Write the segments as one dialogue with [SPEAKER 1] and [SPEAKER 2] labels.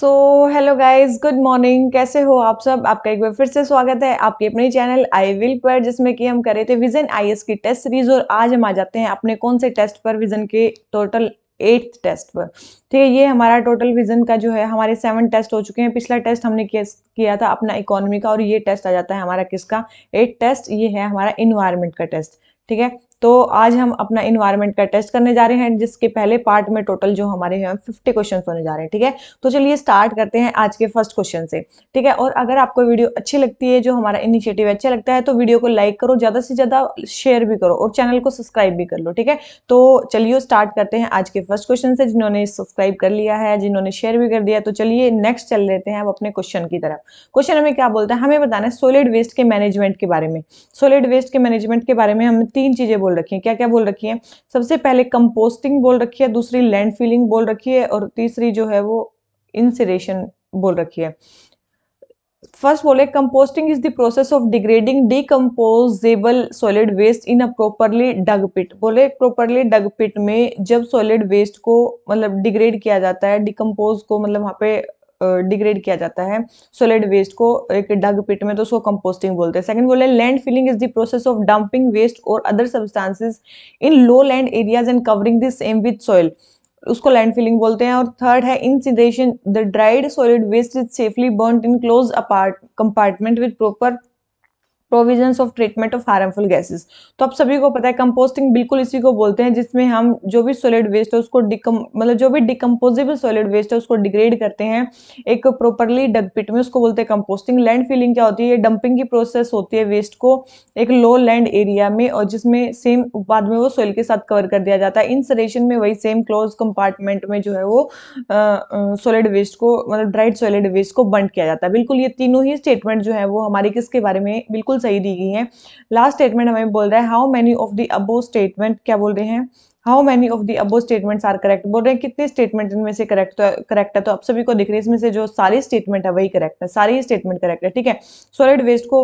[SPEAKER 1] सो hello guys good morning कैसे हो आप सब आपका एक बार फिर से स्वागत है आपके अपने चैनल आई विल पर जिसमें कि हम कर रहे थे विजन आईएएस की टेस्ट सीरीज और आज हम आ जाते हैं अपने कौन से टेस्ट पर विजन के टोटल एट्थ टेस्ट पर ठीक है ये हमारा टोटल विजन का जो है हमारे सेवन टेस्ट हो चुके हैं पिछला टेस्ट हमने किया था अपना इकोनॉमी का और ये टेस्ट आ जाता है हमारा किसका एट टेस्ट ये है हमारा इन्वायरमेंट का टेस्ट ठीक है तो आज हम अपना इन्वायरमेंट का टेस्ट करने जा रहे हैं जिसके पहले पार्ट में टोटल जो हमारे हैं फिफ्टी क्वेश्चन होने जा रहे हैं ठीक है तो चलिए स्टार्ट करते हैं आज के फर्स्ट क्वेश्चन से ठीक है और अगर आपको वीडियो अच्छी लगती है जो हमारा इनिशिएटिव अच्छा लगता है तो वीडियो को लाइक करो ज़्यादा से ज़्यादा शेयर भी करो और चैनल को सब्सक्राइब भी कर लो ठीक है तो चलिए स्टार्ट करते हैं आज के फर्स्ट क्वेश्चन से जिन्होंने सब्सक्राइब कर लिया है जिन्होंने शेयर भी कर दिया तो चलिए नेक्स्ट चल लेते हैं अब अपने क्वेश्चन की तरफ क्वेश्चन हमें क्या बोलता है हमें बताना है सोलिड वेस्ट के मैनेजमेंट के बारे में सोलिड वेस्ट के मैनेजमेंट के बारे में हम तीन चीज़ें बोल बोल रखी है क्या क्या बोल रखी है सबसे पहले कंपोस्टिंग बोल रखी है दूसरी लैंड फीलिंग बोल रखी है और तीसरी जो है वो इंसरेशन बोल रखी है फर्स्ट बोले composting is the process of degrading decomposable solid waste in a properly dug pit बोले प्रॉपरली डग पिट में जब सॉलिड वेस्ट को मतलब डिग्रेड किया जाता है डिकम्पोज को मतलब वहाँ पे डिग्रेड किया जाता है सोलिड वेस्ट को एक डग पिट में तो उसको कंपोस्टिंग बोलते हैं सेकंड बोले land filling is the process of dumping waste और other substances in low land areas and covering this same with soil उसको लैंड फिलिंग बोलते हैं और थर्ड है incineration the dried solid waste is safely burn in close apart compartment with proper provision of treatment of harmful gases तो आप सभी को पता है कंपोस्टिंग बिल्कुल इसी को बोलते हैं जिसमें हम जो भी सॉलिड वेस्ट है उसको मतलब जो भी डिकम्पोजेबल सॉलिड वेस्ट है उसको डिग्रेड करते हैं एक प्रॉपरली डगपिट में उसको बोलते हैं कंपोस्टिंग लैंड फिलिंग क्या होती है डंपिंग की प्रोसेस होती है वेस्ट को एक लो लैंड एरिया में और जिसमें सेम बाद में वो सॉइल के साथ कवर कर दिया जाता है इंसरेशन में वही सेम क्लोज कंपार्टमेंट में जो है वो सॉलिड वेस्ट को मतलब ड्राइड सॉलिड वेस्ट को बंट किया जाता है बिल्कुल ये तीनों ही स्टेटमेंट जो है वो हमारे किसके बारे में बिल्कुल सही दी गई हैं लास्ट स्टेटमेंट हमें बोल रहा है how many of the above statement क्या बोल रहे हैं how many of the above statements are correct बोल रहे हैं कितने स्टेटमेंट इनमें से करेक्ट करेक्ट तो, है तो आप सभी को दिख रहे हैं इसमें से जो सारी स्टेटमेंट है वही करेक्ट है सारी स्टेटमेंट करेक्ट है ठीक है सॉलिड वेस्ट को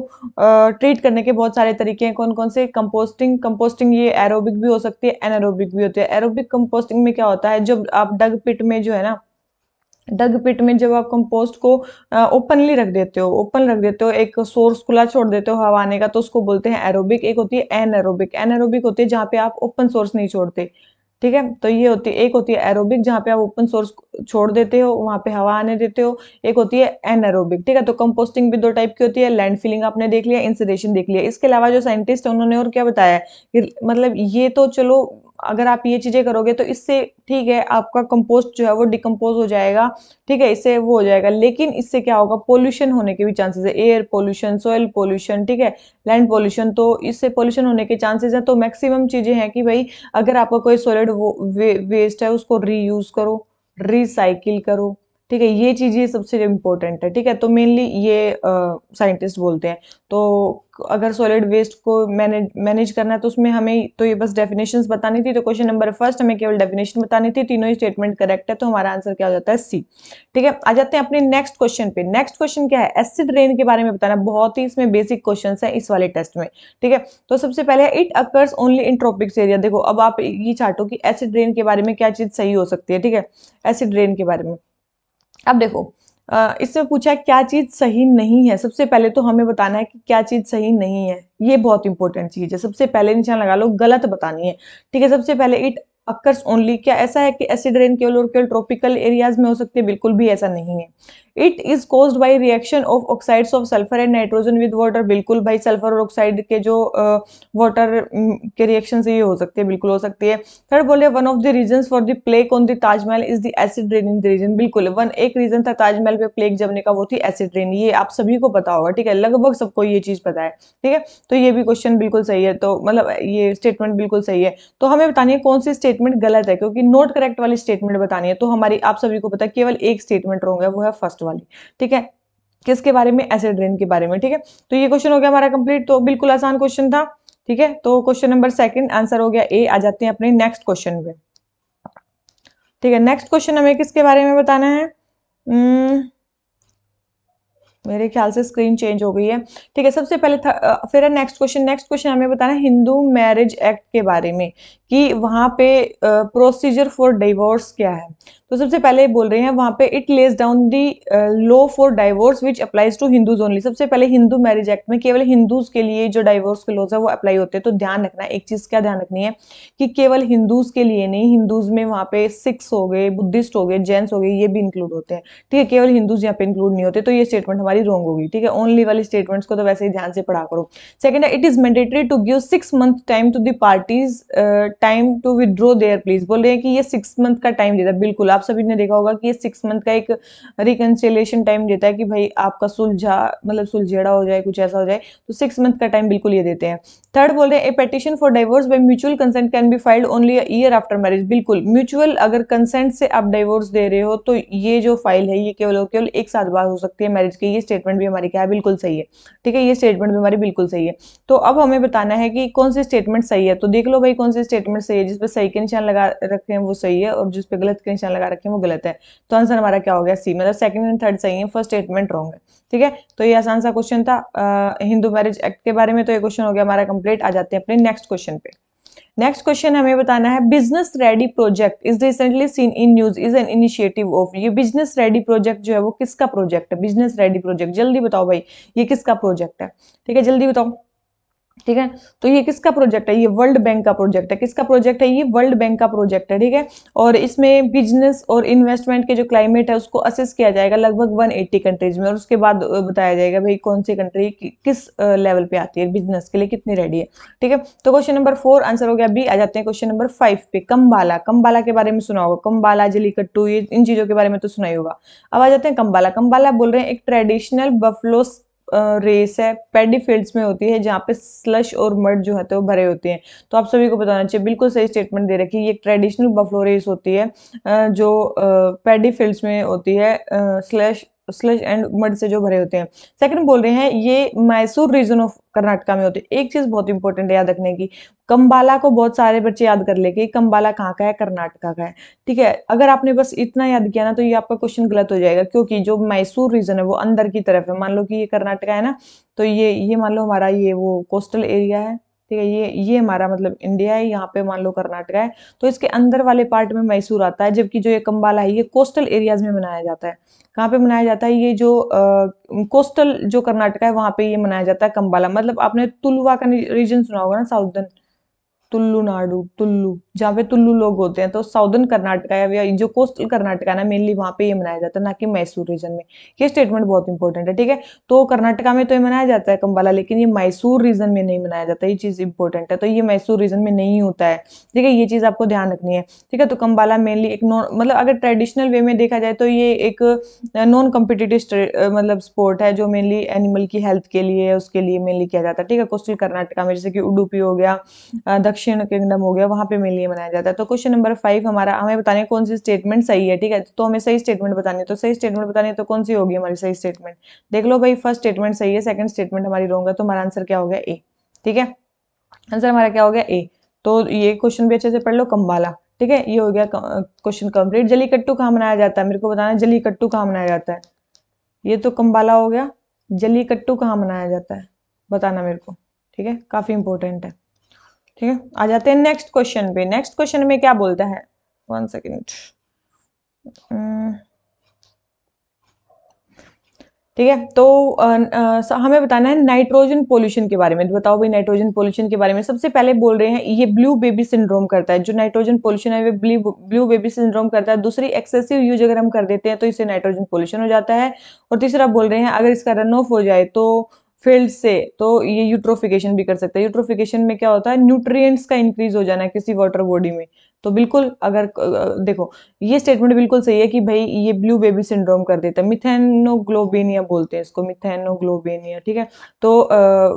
[SPEAKER 1] ट्रीट करने के बहुत सारे तरीके हैं कौन कौन से कंपोस्टिंग कंपोस्टिंग ये एरोबिक भी हो सकती है एनारोबिक भी होती है एरोबिक कंपोस्टिंग में क्या होता है जब आप डग पिट में जो है ना डग पिट में जब आप कंपोस्ट को ओपनली रख देते हो ओपन रख देते हो एक सोर्स खुला छोड़ देते हो हवा आने का तो उसको बोलते हैं एरोबिक एक होती है एन एरोबिक एन एरोबिक होती है जहाँ पे आप ओपन सोर्स नहीं छोड़ते ठीक है तो ये होती है एक होती है एरोबिक जहाँ पे आप ओपन सोर्स छोड़ देते हो वहाँ पे हवा आने देते हो एक होती है एनारोबिक ठीक है तो कंपोस्टिंग भी दो टाइप की होती है लैंड फिलिंग आपने देख लिया इंसिडेशन देख लिया इसके अलावा जो साइंटिस्ट है उन्होंने और क्या बताया कि मतलब ये तो चलो अगर आप ये चीज़ें करोगे तो इससे ठीक है आपका कंपोस्ट जो है वो डिकम्पोज हो जाएगा ठीक है इससे वो हो जाएगा लेकिन इससे क्या होगा पोल्यूशन होने के भी चांसेस है एयर पोल्यूशन सॉयल पोल्यूशन ठीक है लैंड पोल्यूशन तो इससे पोल्यूशन होने के चांसेस हैं तो मैक्सिमम चीज़ें हैं कि भाई अगर आपका कोई सॉलिड वेस्ट है उसको रीयूज़ करो रिसाइकिल करो ठीक है ये चीज़ें सबसे इम्पोर्टेंट है ठीक है तो मेनली ये साइंटिस्ट बोलते हैं तो अगर सॉलिड वेस्ट को मैनेज मैनेज करना है तो उसमें हमें तो ये बस डेफिनेशंस बतानी थी तो क्वेश्चन नंबर फर्स्ट हमें केवल डेफिनेशन बतानी थी तीनों ही स्टेटमेंट करेक्ट है तो हमारा आंसर क्या हो जाता है सी ठीक है आ जाते हैं अपने नेक्स्ट क्वेश्चन पे नेक्स्ट क्वेश्चन क्या है एसिड रेन के बारे में बताना बहुत ही इसमें बेसिक क्वेश्चन है इस वाले टेस्ट में ठीक है तो सबसे पहले it occurs only in tropics area देखो अब आप ये चाटो कि एसिड रेन के बारे में क्या चीज़ सही हो सकती है ठीक है एसिड रेन के बारे में अब देखो इससे पूछा है क्या चीज़ सही नहीं है सबसे पहले तो हमें बताना है कि क्या चीज़ सही नहीं है ये बहुत इंपॉर्टेंट चीज़ है सबसे पहले निशान लगा लो गलत बतानी है ठीक है सबसे पहले इट अक्कर्स ओनली क्या ऐसा है कि एसिड रेन केवल और केवल ट्रॉपिकल एरियाज में हो सकते हैं बिल्कुल भी ऐसा नहीं है it is cause by reaction of oxides of sulphur and nitrogen with water बिल्कुल भाई सल्फर और ऑक्साइड के जो वाटर uh, के रिएक्शन से ये हो सकती है बिल्कुल हो सकती है थर्ड बोले one of the reason for the plaque on the Taj Mahal is the acid rain in the region बिल्कुल वन एक रीजन था ताजमहल पे प्लेक जमने का वो थी एसिड रेन ये आप सभी को पता होगा ठीक है लगभग सबको ये चीज पता है ठीक है तो ये भी क्वेश्चन बिल्कुल सही है तो मतलब ये स्टेटमेंट बिल्कुल सही है तो हमें बतानी है कौन सी स्टेटमेंट गलत है क्योंकि नॉट करेक्ट वाली स्टेटमेंट बतानी है तो हमारी आप सभी को पता है केवल एक स्टेटमेंट रॉन्ग है वो है फर्स्ट वाली ठीक है किसके बारे में एसिड रेन के बारे में ठीक है तो ये क्वेश्चन हो गया हमारा कंप्लीट तो बिल्कुल आसान क्वेश्चन था ठीक है तो क्वेश्चन नंबर सेकंड आंसर हो गया ए आ जाते हैं अपने नेक्स्ट क्वेश्चन पे ठीक है नेक्स्ट क्वेश्चन हमें किसके बारे में बताना है हम्म, मेरे ख्याल से स्क्रीन चेंज हो गई है ठीक है सबसे पहले फिर है नेक्स्ट क्वेश्चन नेक्स्ट क्वेश्चन हमें बताना है हिंदू मैरिज एक्ट के बारे में कि वहां पे प्रोसीजर फॉर डिवोर्स क्या है तो सबसे पहले बोल रहे हैं वहां पे it lays down the law for divorce which applies to Hindus only सबसे पहले हिंदू मैरिज एक्ट में केवल हिंदूज के लिए जो डाइवोर्स के लॉज है वो अप्लाई होते हैं तो ध्यान रखना एक चीज़ क्या ध्यान रखनी है कि केवल हिंदूज के लिए नहीं हिंदूज में वहां पे सिक्स हो गए बुद्धिस्ट हो गए जेंट्स हो गए ये भी इंक्लूड होते हैं ठीक है केवल हिंदूज यहाँ पे इंक्लूड नहीं होते तो ये स्टेटमेंट हमारी रॉन्ग होगी ठीक है ओनली वाली स्टेटमेंट्स को तो वैसे ही ध्यान से पढ़ा करो सेकंड है it is mandatory to give six month time to the parties time to withdraw their pleas बोल रहे हैं कि ये सिक्स मंथ का टाइम देता है बिल्कुल आप सभी ने देखा होगा कि ये सिक्स मंथ का एक रिकनसिलेशन टाइम देता है कि भाई आपका सुलझा मतलब सुलझेड़ा हो जाए कुछ ऐसा हो जाए तो सिक्स मंथ का टाइम बिल्कुल ये देते हैं थर्ड बोल रहे हैं a petition for divorce by mutual consent can be filed only year after marriage बिल्कुल म्यूचुअल अगर कंसेंट से आप डाइवोर्स दे रहे हो तो ये जो फाइल है ये केवल और केवल एक साथ बात हो सकती है मैरिज की ये स्टेटमेंट भी हमारी क्या है बिल्कुल सही है ठीक है ये स्टेटमेंट भी हमारी बिल्कुल सही है तो अब हमें बताना है कि कौन सी स्टेटमेंट सही है तो देख लो भाई कौन सी स्टेटमेंट सही है जिसपे सही के निशान लगा रखे हैं वो सही है और जिसपे गलत के निशान लगा लगा रखे हैं वो गलत है तो आंसर हमारा क्या हो गया सी मतलब सेकंड एंड थर्ड सही है फर्स्ट स्टेटमेंट रॉन्ग है ठीक है तो ये आसान सा क्वेश्चन था हिंदू मैरिज एक्ट के बारे में तो ये क्वेश्चन हो गया हमारा कंप्लीट आ जाते हैं अपने नेक्स्ट क्वेश्चन पे नेक्स्ट क्वेश्चन हमें बताना है business ready project is recently seen in news is an initiative of ये बिजनेस रेडी प्रोजेक्ट जो है वो किसका प्रोजेक्ट है बिजनेस रेडी प्रोजेक्ट जल्दी बताओ भाई ये किसका प्रोजेक्ट है ठीक है जल्दी बताओ ठीक है तो ये किसका प्रोजेक्ट है ये वर्ल्ड बैंक का प्रोजेक्ट है किसका प्रोजेक्ट है ये वर्ल्ड बैंक का प्रोजेक्ट है ठीक है और इसमें बिजनेस और इन्वेस्टमेंट के जो क्लाइमेट है उसको असेस किया जाएगा लगभग 180 कंट्रीज में और उसके बाद बताया जाएगा भाई कौन सी कंट्री किस लेवल पे आती है बिजनेस के लिए कितनी रेडी है ठीक है तो क्वेश्चन नंबर फोर आंसर हो गया अभी आ जाते हैं क्वेश्चन नंबर फाइव पे कम्बाला कम्बाला के बारे में सुना होगा कम्बाला जलीकट्टू ये इन चीज़ों के बारे में तो सुना ही होगा अब आ जाते हैं कम्बाला कम्बाला बोल रहे हैं एक ट्रेडिशनल बफलोस रेस है पेडी फील्ड्स में होती है जहाँ पे स्लश और मर्ड जो है तो वो भरे होते हैं तो आप सभी को बताना चाहिए बिल्कुल सही स्टेटमेंट दे रखी है ये ट्रेडिशनल बफलो रेस होती है जो पेडी फील्ड्स में होती है स्लश स्लश एंड मड से जो भरे होते हैं सेकंड बोल रहे हैं ये मैसूर रीजन ऑफ कर्नाटका में होते हैं एक चीज़ बहुत इंपॉर्टेंट है याद रखने की कंबाला को बहुत सारे बच्चे याद कर लेके कंबाला कहाँ का है कर्नाटका का है ठीक है अगर आपने बस इतना याद किया ना तो ये आपका क्वेश्चन गलत हो जाएगा क्योंकि जो मैसूर रीजन है वो अंदर की तरफ है मान लो कि ये कर्नाटका है ना तो ये ये मान लो हमारा ये वो कोस्टल एरिया है ठीक है ये ये हमारा मतलब इंडिया है यहाँ पे मान लो कर्नाटका है तो इसके अंदर वाले पार्ट में मैसूर आता है जबकि जो ये कंबाला है ये कोस्टल एरियाज में मनाया जाता है कहाँ पे मनाया जाता है ये जो आ, कोस्टल जो कर्नाटका है वहाँ पे ये मनाया जाता है कंबाला मतलब आपने तुलवा का रीजन सुना होगा ना साउथर्न तुल्लुनाडु तुल्लु जहाँ पे तुल्लु लोग होते हैं तो साउदर्न कर्नाटका या जो कोस्टल कर्नाटका ना मेनली वहाँ पे ये मनाया जाता है ना कि मैसूर रीजन में ये स्टेटमेंट बहुत इंपॉर्टेंट है ठीक है तो कर्नाटका में तो ये मनाया जाता है कंबाला लेकिन ये मैसूर रीजन में नहीं मनाया जाता ये चीज़ इंपॉर्टेंट है तो ये मैसूर रीजन में नहीं होता है ठीक है ये चीज़ आपको ध्यान रखनी है ठीक है तो कंबाला मेनली एक नॉन मतलब अगर ट्रेडिशनल वे में देखा जाए तो ये एक नॉन कम्पिटिटिव मतलब स्पोर्ट है जो मेनली एनिमल की हेल्थ के लिए उसके लिए मेनली किया जाता है ठीक है कोस्टल कर्नाटका में जैसे कि उडुपी हो गया दक्षिण दक्षिण किंगडम हो गया वहां पे मेनली मनाया जाता है तो क्वेश्चन नंबर फाइव हमारा हमें बताने कौन सी स्टेटमेंट सही है ठीक है तो हमें सही स्टेटमेंट बताने तो सही स्टेटमेंट बताने तो कौन सी होगी हमारी सही स्टेटमेंट देख लो भाई फर्स्ट स्टेटमेंट सही है सेकंड स्टेटमेंट हमारी रॉन्ग है तो हमारा आंसर क्या हो गया ए ठीक है आंसर हमारा क्या हो गया ए तो ये क्वेश्चन भी अच्छे से पढ़ लो कम्बाला ठीक है ये हो गया क्वेश्चन कंप्लीट जलीकट्टू कहाँ मनाया जाता है मेरे को बताना जलीकट्टू कहाँ मनाया जाता है ये तो कम्बाला हो गया जलीकट्टू कहाँ मनाया जाता है बताना मेरे को ठीक है काफ़ी इंपॉर्टेंट है ठीक है आ जाते हैं नेक्स्ट क्वेश्चन पे नेक्स्ट क्वेश्चन में क्या बोलता है वन सेकेंड hmm. ठीक है तो आ, आ, हमें बताना है नाइट्रोजन पोल्यूशन के बारे में तो बताओ भाई नाइट्रोजन पोल्यूशन के बारे में सबसे पहले बोल रहे हैं ये ब्लू बेबी सिंड्रोम करता है जो नाइट्रोजन पोल्यूशन है वे ब्लू ब्लू बेबी सिंड्रोम करता है दूसरी एक्सेसिव यूज अगर हम कर देते हैं तो इससे नाइट्रोजन पोल्यूशन हो जाता है और तीसरा बोल रहे हैं अगर इसका रन ऑफ हो जाए तो फील्ड से तो ये यूट्रोफिकेशन भी कर सकते हैं यूट्रोफिकेशन में क्या होता है न्यूट्रिएंट्स का इंक्रीज हो जाना किसी वाटर बॉडी में तो बिल्कुल अगर देखो ये स्टेटमेंट बिल्कुल सही है कि भाई ये ब्लू बेबी सिंड्रोम कर देता है मिथेनोग्लोबेनिया बोलते हैं इसको मिथेनोग्लोबेनिया ठीक है तो आ,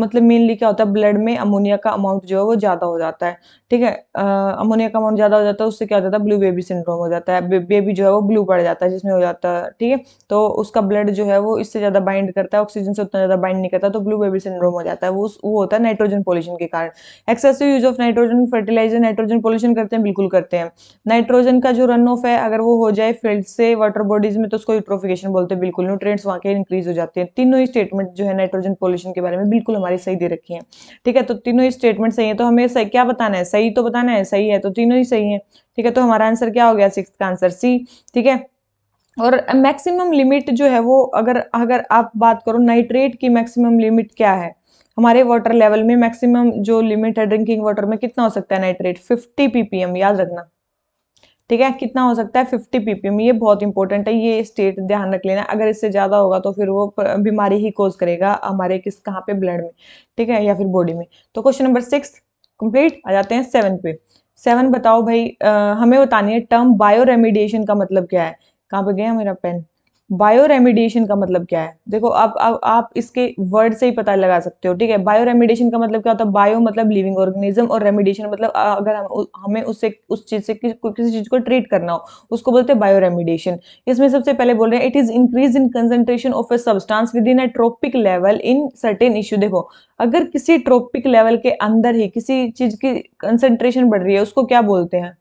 [SPEAKER 1] मतलब मेनली क्या होता है ब्लड में अमोनिया का अमाउंट जो है वो ज़्यादा हो जाता है ठीक है अमोनिया का अमाउंट ज़्यादा हो जाता है उससे क्या हो जाता है ब्लू बेबी सिंड्रोम हो जाता है बेबी जो है वो ब्लू पड़ जाता है जिसमें हो जाता है ठीक है तो उसका ब्लड जो है वो इससे ज़्यादा बाइंड करता है ऑक्सीजन से उतना ज़्यादा बाइंड नहीं करता तो ब्लू बेबी सिंड्रोम हो जाता है वो वो होता है नाइट्रोजन पोल्यूशन के कारण excessive use of nitrogen fertiliser nitrogen pollution करते हैं बिल्कुल करते हैं नाइट्रोजन का जो रन ऑफ है अगर वो हो जाए फील्ड से वाटर बॉडीज में तो उसको यूट्रोफिकेशन बोलते हैं बिल्कुल न्यूट्रेंट्स वहाँ के इंक्रीज हो जाते हैं तीनों ही स्टेटमेंट जो है नाइट्रोजन पॉल्यूशन के बारे में बिल्कुल हमारी सही दे रखी है ठीक है तो तीनों ही स्टेटमेंट सही है तो हमें सही क्या बताना है सही तो बताना है सही है तो तीनों ही सही है ठीक है तो हमारा आंसर क्या हो गया सिक्स का आंसर सी ठीक है और मैक्सिमम लिमिट जो है वो अगर अगर आप बात करो नाइट्रेट की मैक्सिमम लिमिट क्या है हमारे वाटर लेवल में मैक्सिमम जो लिमिट है ड्रिंकिंग वाटर में कितना हो सकता है नाइट्रेट 50 पीपीएम याद रखना ठीक है कितना हो सकता है 50 पीपीएम ये बहुत इंपॉर्टेंट है ये स्टेट ध्यान रख लेना अगर इससे ज़्यादा होगा तो फिर वो बीमारी ही कोज करेगा हमारे किस कहाँ पे ब्लड में ठीक है या फिर बॉडी में तो क्वेश्चन नंबर सिक्स कंप्लीट आ जाते हैं सेवन पे सेवन बताओ भाई आ, हमें बतानी है टर्म बायो रेमिडिएशन का मतलब क्या है कहाँ पे गया मेरा पेन बायो रेमिडिएशन का मतलब क्या है देखो आप आप, आप इसके वर्ड से ही पता लगा सकते हो ठीक है बायो रेमिडिएशन का मतलब क्या होता है बायो मतलब लिविंग ऑर्गेनिज्म और रेमिडिएशन मतलब अगर हम हमें उससे उस चीज़ से कि, किसी चीज़ को ट्रीट करना हो उसको बोलते हैं बायो रेमिडिएशन इसमें सबसे पहले बोल रहे हैं it is increase in concentration of a substance within a trophic level in certain issue देखो अगर किसी ट्रोपिक लेवल के अंदर ही किसी चीज़ की कंसेंट्रेशन बढ़ रही है उसको क्या बोलते हैं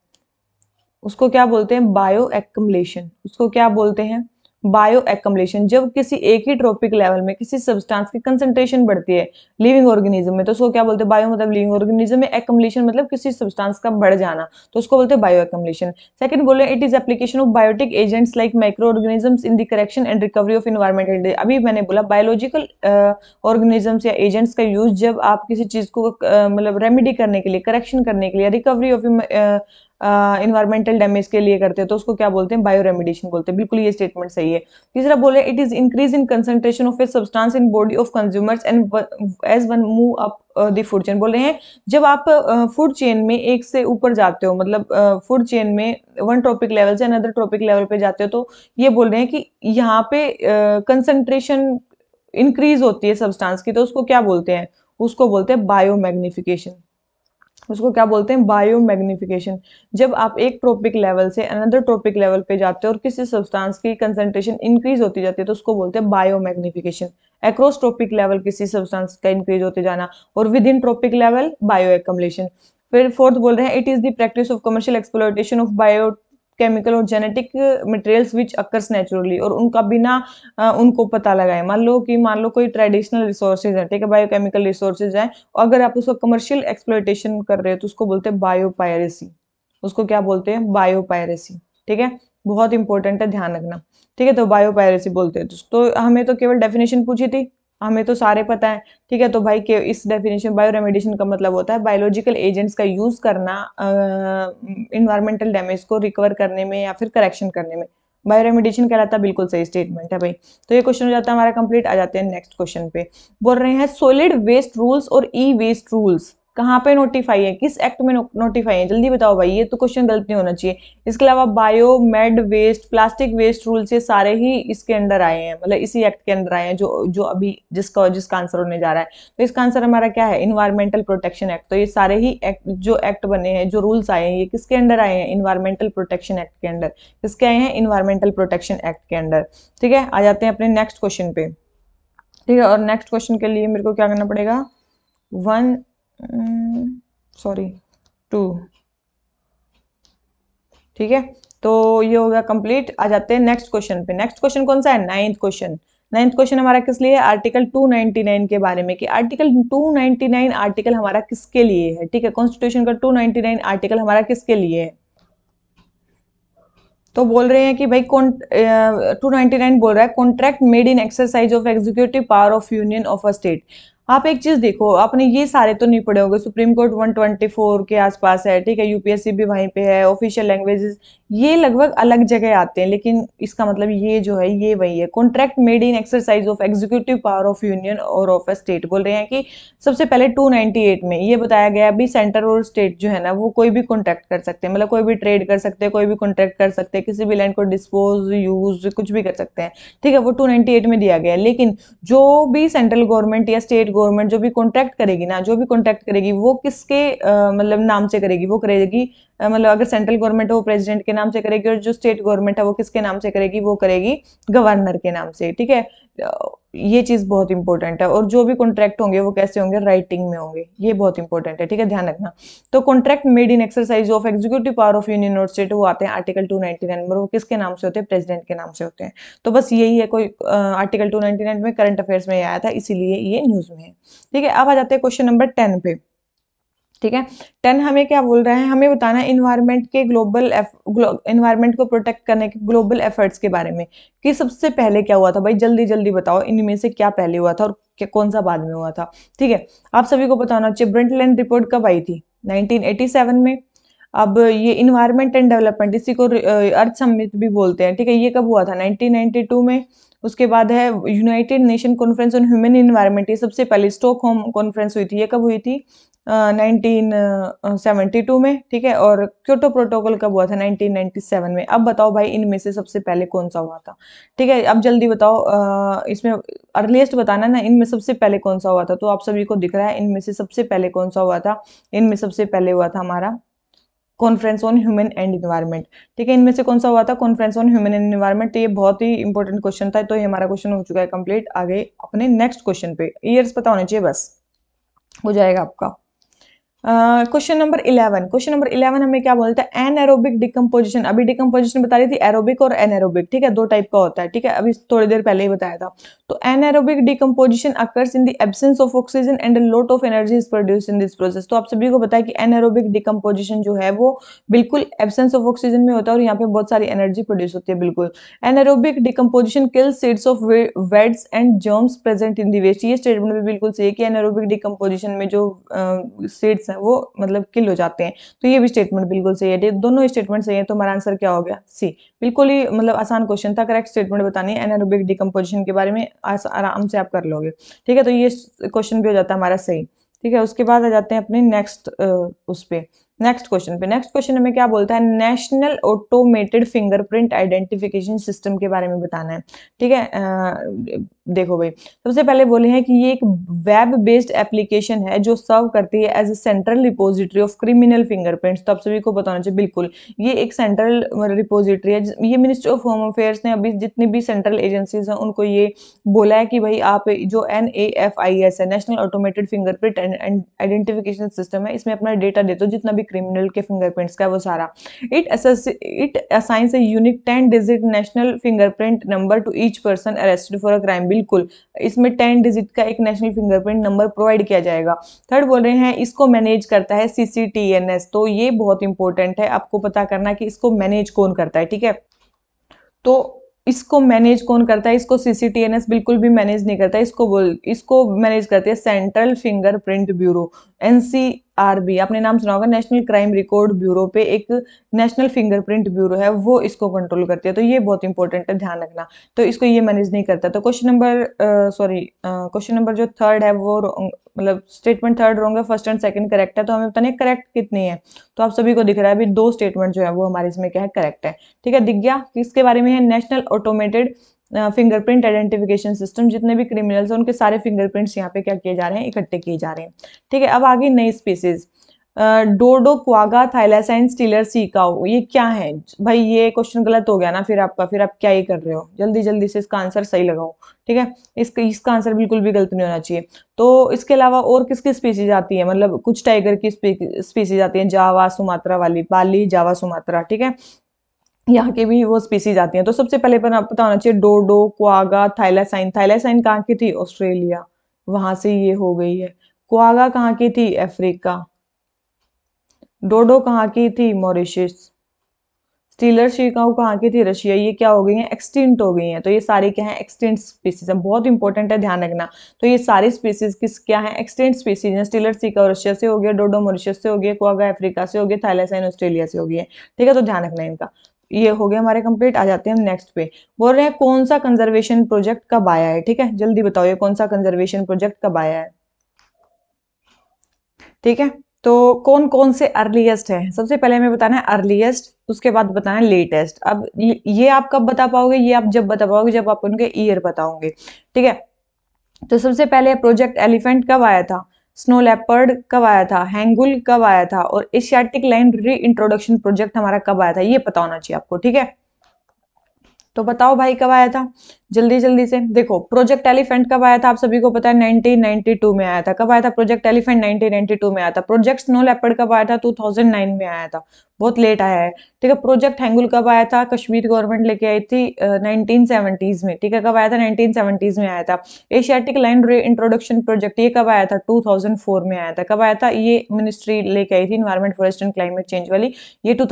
[SPEAKER 1] उसको क्या बोलते हैं बायो एक्मलेशन उसको क्या बोलते हैं बायो एकमलेशन जब किसी एक ही ट्रॉपिक लेवल में किसी सब्सटेंस की कंसंट्रेशन बढ़ती है लिविंग ऑर्गेनिज्म में तो उसको क्या बोलते हैं बायो मतलब लिविंग ऑर्गेनिज्म में एकमलेशन मतलब किसी सब्सटेंस का बढ़ जाना तो उसको बोलते हैं बायो एकमलेशन सेकंड बोले it is application of biotic agents like microorganism in the correction and recovery of environmental अभी मैंने बोला बायोलॉजिकल ऑर्गेनिजम्स या एजेंट्स का यूज जब आप किसी चीज को मतलब रेमेडी करने के लिए करेक्शन करने के लिए रिकवरी ऑफ इन्वायरमेंटल डैमेज के लिए करते हैं तो उसको क्या बोलते हैं बायो रेमिडेशन बोलते हैं बिल्कुल ये स्टेटमेंट सही है तीसरा बोले it is increase in concentration of a substance in body of consumers and as one move up food chain बोल रहे हैं जब आप फूड uh, चेन में एक से ऊपर जाते हो मतलब फूड uh, चेन में वन ट्रॉपिक लेवल से अनदर ट्रॉपिक लेवल पे जाते हो तो ये बोल रहे हैं कि यहाँ पे कंसंट्रेशन uh, इंक्रीज होती है सब्सटेंस की तो उसको क्या बोलते हैं उसको बोलते हैं बायो मैग्निफिकेशन उसको क्या बोलते हैं बायो मैग्निफिकेशन जब आप एक ट्रॉपिक लेवल से अनदर ट्रॉपिक लेवल पे जाते हो और किसी सब्सटेंस की कंसेंट्रेशन इंक्रीज होती जाती है तो उसको बोलते हैं बायो मैग्निफिकेशन ट्रॉपिक लेवल किसी सब्सटेंस का इंक्रीज होते जाना और within trophic level bioaccumulation फिर फोर्थ बोल रहे हैं it is the practice of commercial exploitation of biochemical और genetic materials which occurs naturally और उनका बिना उनको पता लगाए मान लो कि मान लो कोई ट्रेडिशनल रिसोर्सेज है ठीक है बायोकेमिकल रिसोर्सेज है और अगर आप उसको कमर्शियल एक्सप्लोइटेशन कर रहे हो तो उसको बोलते हैं बायोपायरेसी उसको क्या बोलते हैं बायोपायरेसी ठीक है बहुत इंपॉर्टेंट है ध्यान रखना ठीक है तो बायोपायरेसी बोलते हैं तो हमें तो केवल डेफिनेशन पूछी थी हमें तो सारे पता है ठीक है तो भाई के इस डेफिनेशन बायो रेमिडेशन का मतलब होता है बायोलॉजिकल एजेंट्स का यूज़ करना इन्वायरमेंटल डैमेज को रिकवर करने में या फिर करेक्शन करने में बायो रेमेडिएशन कहलाता है बिल्कुल सही स्टेटमेंट है भाई तो ये क्वेश्चन हो जाता है हमारा कंप्लीट आ जाते हैं नेक्स्ट क्वेश्चन पे बोल रहे हैं सोलिड वेस्ट रूल्स और ई वेस्ट रूल्स कहाँ पे नोटिफाई है किस एक्ट में नोटिफाई है जल्दी बताओ भाई ये तो क्वेश्चन गलत नहीं होना चाहिए इसके अलावा biomedical waste plastic waste rules ये सारे ही इसके अंदर आए हैं मतलब इसी एक्ट के अंदर आए हैं जो जो अभी जिसका जिसका आंसर होने जा रहा है तो इसका आंसर हमारा क्या है इन्वायरमेंटल प्रोटेक्शन एक्ट तो ये सारे ही एक्ट जो एक्ट बने हैं जो रूल्स आए हैं ये किसके अंडर आए हैं इन्वायरमेंटल प्रोटेक्शन एक्ट के अंडर किसके आए हैं इन्वायरमेंटल प्रोटेक्शन एक्ट के अंडर ठीक है आ जाते हैं अपने नेक्स्ट क्वेश्चन पे ठीक है और नेक्स्ट क्वेश्चन के लिए मेरे को क्या करना पड़ेगा वन सॉरी mm, टू ठीक है तो ये हो गया कंप्लीट आ जाते हैं नेक्स्ट क्वेश्चन पे नेक्स्ट क्वेश्चन कौन सा है नाइन्थ क्वेश्चन नाइन्थ क्वेश्चन हमारा किस लिए है आर्टिकल 299 के बारे में कि आर्टिकल 299 आर्टिकल हमारा किसके लिए है ठीक है कॉन्स्टिट्यूशन का 299 आर्टिकल हमारा किसके लिए है तो बोल रहे हैं कि भाई कौन टू नाइन बोल रहा है contract made in exercise of executive power of union of a state आप एक चीज़ देखो आपने ये सारे तो नहीं पढ़े होंगे सुप्रीम कोर्ट 124 के आसपास है ठीक है यूपीएससी भी वहीं पे है ऑफिशियल लैंग्वेजेस ये लगभग अलग जगह आते हैं लेकिन इसका मतलब ये जो है ये वही है contract made in exercise of executive power of union और ऑफ ए स्टेट बोल रहे हैं कि सबसे पहले 298 में ये बताया गया अभी सेंटर और स्टेट जो है ना वो कोई भी कॉन्ट्रैक्ट कर सकते हैं मतलब कोई भी ट्रेड कर सकते हैं कोई भी कॉन्ट्रैक्ट कर सकते हैं किसी भी लैंड को डिस्पोज यूज कुछ भी कर सकते हैं ठीक है वो टू में दिया गया है लेकिन जो भी सेंट्रल गवर्नमेंट या स्टेट गवर्नमेंट जो भी कॉन्ट्रैक्ट करेगी ना जो भी कॉन्ट्रैक्ट करेगी वो किसके मतलब नाम से करेगी वो करेगी मतलब अगर सेंट्रल गवर्नमेंट है वो प्रेसिडेंट के नाम से करेगी और जो स्टेट गवर्नमेंट है वो किसके नाम से करेगी वो करेगी गवर्नर के नाम से ठीक है ये चीज़ बहुत इंपॉर्टेंट है और जो भी कॉन्ट्रैक्ट होंगे वो कैसे होंगे राइटिंग में होंगे ये बहुत इंपॉर्टेंट है ठीक है ध्यान रखना तो contract made in exercise of executive power of union और स्टेट वो आते हैं आर्टिकल 299 नाइन वो किसके नाम से होते हैं प्रेसिडेंट के नाम से होते हैं तो बस यही है कोई आर्टिकल टू में करंट अफेयर्स में आया था इसीलिए ये न्यूज़ में है ठीक है अब आ जाते हैं क्वेश्चन नंबर टेन पे ठीक है टेन हमें क्या बोल रहा है हमें बताना है इन्वायरमेंट के ग्लोबल इन्वायरमेंट को प्रोटेक्ट करने के ग्लोबल एफर्ट्स के बारे में कि सबसे पहले क्या हुआ था भाई जल्दी जल्दी बताओ इनमें से क्या पहले हुआ था और क्या कौन सा बाद में हुआ था ठीक है आप सभी को बताना चाहिए ब्रिंटलैंड रिपोर्ट कब आई थी नाइनटीन में अब ये इन्वायरमेंट एंड डेवलपमेंट इसी को अर्थ समिट भी बोलते हैं ठीक है ये कब हुआ था 1992 में उसके बाद है United Nation conference on human environment ये सबसे पहले होम कॉन्फ्रेंस हुई थी ये कब हुई थी 1972 में ठीक है और क्योटो तो प्रोटोकॉल कब हुआ था 1997 में अब बताओ भाई इनमें से सबसे पहले कौन सा हुआ था ठीक है अब जल्दी बताओ इसमें अर्लीस्ट बताना ना इनमें सबसे पहले कौन सा हुआ था तो आप सभी को दिख रहा है इनमें से सबसे पहले कौन सा हुआ था इनमें सबसे पहले हुआ था हमारा conference on human and environment ठीक है इनमें से कौन सा हुआ था conference on human and environment तो ये बहुत ही इंपॉर्टेंट क्वेश्चन था तो ये हमारा क्वेश्चन हो चुका है कंप्लीट आगे अपने नेक्स्ट क्वेश्चन पे ईयर्स पता होने चाहिए बस हो जाएगा आपका question number eleven question number eleven हमें क्या बोलता है एन एरोबिक डिकम्पोजिशन अभी डिकम्पोजिशन बता रही थी एरोबिक और एन एरोबिक ठीक है दो टाइप का होता है ठीक है अभी थोड़ी देर पहले ही बताया था तो anaerobic decomposition occurs in the absence of oxygen and lot of energy is produce in this process तो आप सभी को बताया कि एन एरोबिक डिकम्पोजिशन जो है वो बिल्कुल एबसेंस ऑफ ऑक्सीजन में होता है और यहाँ पे बहुत सारी एनर्जी प्रोड्यूस होती है बिल्कुल anaerobic decomposition kill seeds of weeds and germs present in the waste ये स्टेटमेंट भी बिल्कुल सही है कि एन एरोबिक डिकम्पोजिशन में जो सीड्स हैं वो मतलब किल हो जाते हैं तो ये भी स्टेटमेंट बिल्कुल सही है दोनों स्टेटमेंट सही है तो हमारा आंसर क्या हो गया सी बिल्कुल ही मतलब आसान क्वेश्चन था करेक्ट स्टेटमेंट बतानी है एनारोबिक डिकम्पोजिशन के बारे में आराम से आप कर लोगे ठीक है तो ये क्वेश्चन भी हो जाता है हमारा सही ठीक है उसके बाद आ जाते हैं अपने नेक्स्ट उस पर नेक्स्ट क्वेश्चन पे नेक्स्ट क्वेश्चन हमें क्या बोलता है national automated fingerprint identification system के बारे में बताना है ठीक है देखो भाई सबसे पहले बोले हैं कि ये एक वेब बेस्ड एप्लीकेशन है जो सर्व करती है as a central repository of criminal fingerprints तो आप सभी को बताना चाहिए बिल्कुल ये एक सेंट्रल रिपोजिटरी है ये मिनिस्ट्री ऑफ होम अफेयर्स ने अभी जितनी भी सेंट्रल एजेंसीज हैं उनको ये बोला है कि भाई आप जो N A F I S है national automated fingerprint and identification system है इसमें अपना डेटा दे दो तो जितना भी क्रिमिनल के फिंगरप्रिंट्स का है वो सारा it it assigns a unique ten digit national fingerprint number to each person arrested for a crime बिल बिल्कुल इसमें टेन डिजिट का एक नेशनल फिंगरप्रिंट नंबर प्रोवाइड किया जाएगा थर्ड बोल रहे हैं इसको मैनेज करता है सीसीटीएनएस तो ये बहुत इंपॉर्टेंट है आपको पता करना कि इसको मैनेज कौन करता है ठीक है तो इसको मैनेज कौन करता है इसको सीसीटीएनएस बिल्कुल भी मैनेज नहीं करता इसको बोल इसको मैनेज करते हैं सेंट्रल फिंगरप्रिंट ब्यूरो एनसीआरबी आपने नाम सुना होगा नेशनल क्राइम रिकॉर्ड ब्यूरो पे एक नेशनल फिंगरप्रिंट ब्यूरो है वो इसको कंट्रोल करती है तो ये बहुत इंपॉर्टेंट है ध्यान रखना तो इसको ये मैनेज नहीं करता तो question number sorry question number जो थर्ड है वो मतलब स्टेटमेंट थर्ड रॉन्ग है फर्स्ट एंड सेकंड करेक्ट है तो हमें पता नहीं करेक्ट कितनी है तो आप सभी को दिख रहा है अभी दो स्टेटमेंट जो है वो हमारे इसमें क्या है करेक्ट है ठीक है दिख गया किसके बारे में है national automated fingerprint identification system जितने भी क्रिमिनल्स हैं उनके सारे फिंगरप्रिंट्स यहाँ पे क्या किए जा रहे हैं इकट्ठे किए जा रहे हैं ठीक है अब आगे नई species dodo quagga thylacine Steller sea cow ये क्या है भाई ये क्वेश्चन गलत हो गया ना फिर आपका फिर आप क्या ये कर रहे हो जल्दी जल्दी से इसका आंसर सही लगाओ ठीक है इसका इसका आंसर बिल्कुल भी गलत नहीं होना चाहिए तो इसके अलावा और किस किस स्पीसीज आती है मतलब कुछ टाइगर की स्पीसीज आती है जावा सुमात्रा वाली बाली जावा सुमात्रा ठीक है यहाँ के भी वो स्पीसीज आती है तो सबसे पहले पर पता होना चाहिए डोडो क्वागा थाइलासाइन थाइलासाइन कहाँ की थी ऑस्ट्रेलिया वहां से ये हो गई है क्वागा कहाँ की थी अफ्रीका डोडो कहाँ की थी मॉरिशस स्टीलर शिकाऊ कहाँ की थी रशिया ये क्या हो गई हैं एक्सटिंट हो गई हैं तो ये सारी क्या है एक्सटिंट स्पीसीज हैं बहुत इंपॉर्टेंट है ध्यान रखना तो ये सारी स्पीसीज किस क्या है एक्सटिंट स्पीसीज हैं स्टीलर शिकाऊ रशिया से हो गया डोडो मॉरिशस से हो गया कुआगा अफ्रीका से हो गया थाईलैंड ऑस्ट्रेलिया से हो गई है ठीक है तो ध्यान रखना इनका ये हो गया हमारे कंप्लीट आ जाते हैं हम नेक्स्ट पे बोल रहे हैं कौन सा कंजर्वेशन प्रोजेक्ट कब आया है ठीक है जल्दी बताओ ये कौन सा कंजर्वेशन प्रोजेक्ट कब आया है ठीक है तो कौन कौन से अर्लीस्ट है सबसे पहले हमें बताना है अर्लीस्ट उसके बाद बताना है लेटेस्ट अब ये आप कब बता पाओगे ये आप जब बता पाओगे जब आप उनके ईयर बताओगे ठीक है तो सबसे पहले प्रोजेक्ट एलिफेंट कब आया था स्नो लेपर्ड कब आया था हैंगुल कब आया था और Asiatic lion reintroduction project हमारा कब आया था ये पता होना चाहिए आपको ठीक है तो बताओ भाई कब आया था जल्दी जल्दी से देखो प्रोजेक्ट एलिफेंट कब आया था आप सभी को पता है 1992 में आया था कब आया था प्रोजेक्ट एलिफेंट 1992 में आया था प्रोजेक्ट स्नो लेपर्ड कब आया था 2009 में आया था बहुत लेट आया है ठीक है प्रोजेक्ट हैंगुल कब आया था कश्मीर गवर्नमेंट लेके आई थी नाइनटीन सेवेंटीज में ठीक है कब आया था नाइनटीन में आया था Asiatic lion reintroduction project ये कब आया था 2004 में आया था कब आया था ये मिनिस्ट्री लेके आई थी environment forest and climate change वाली ये टू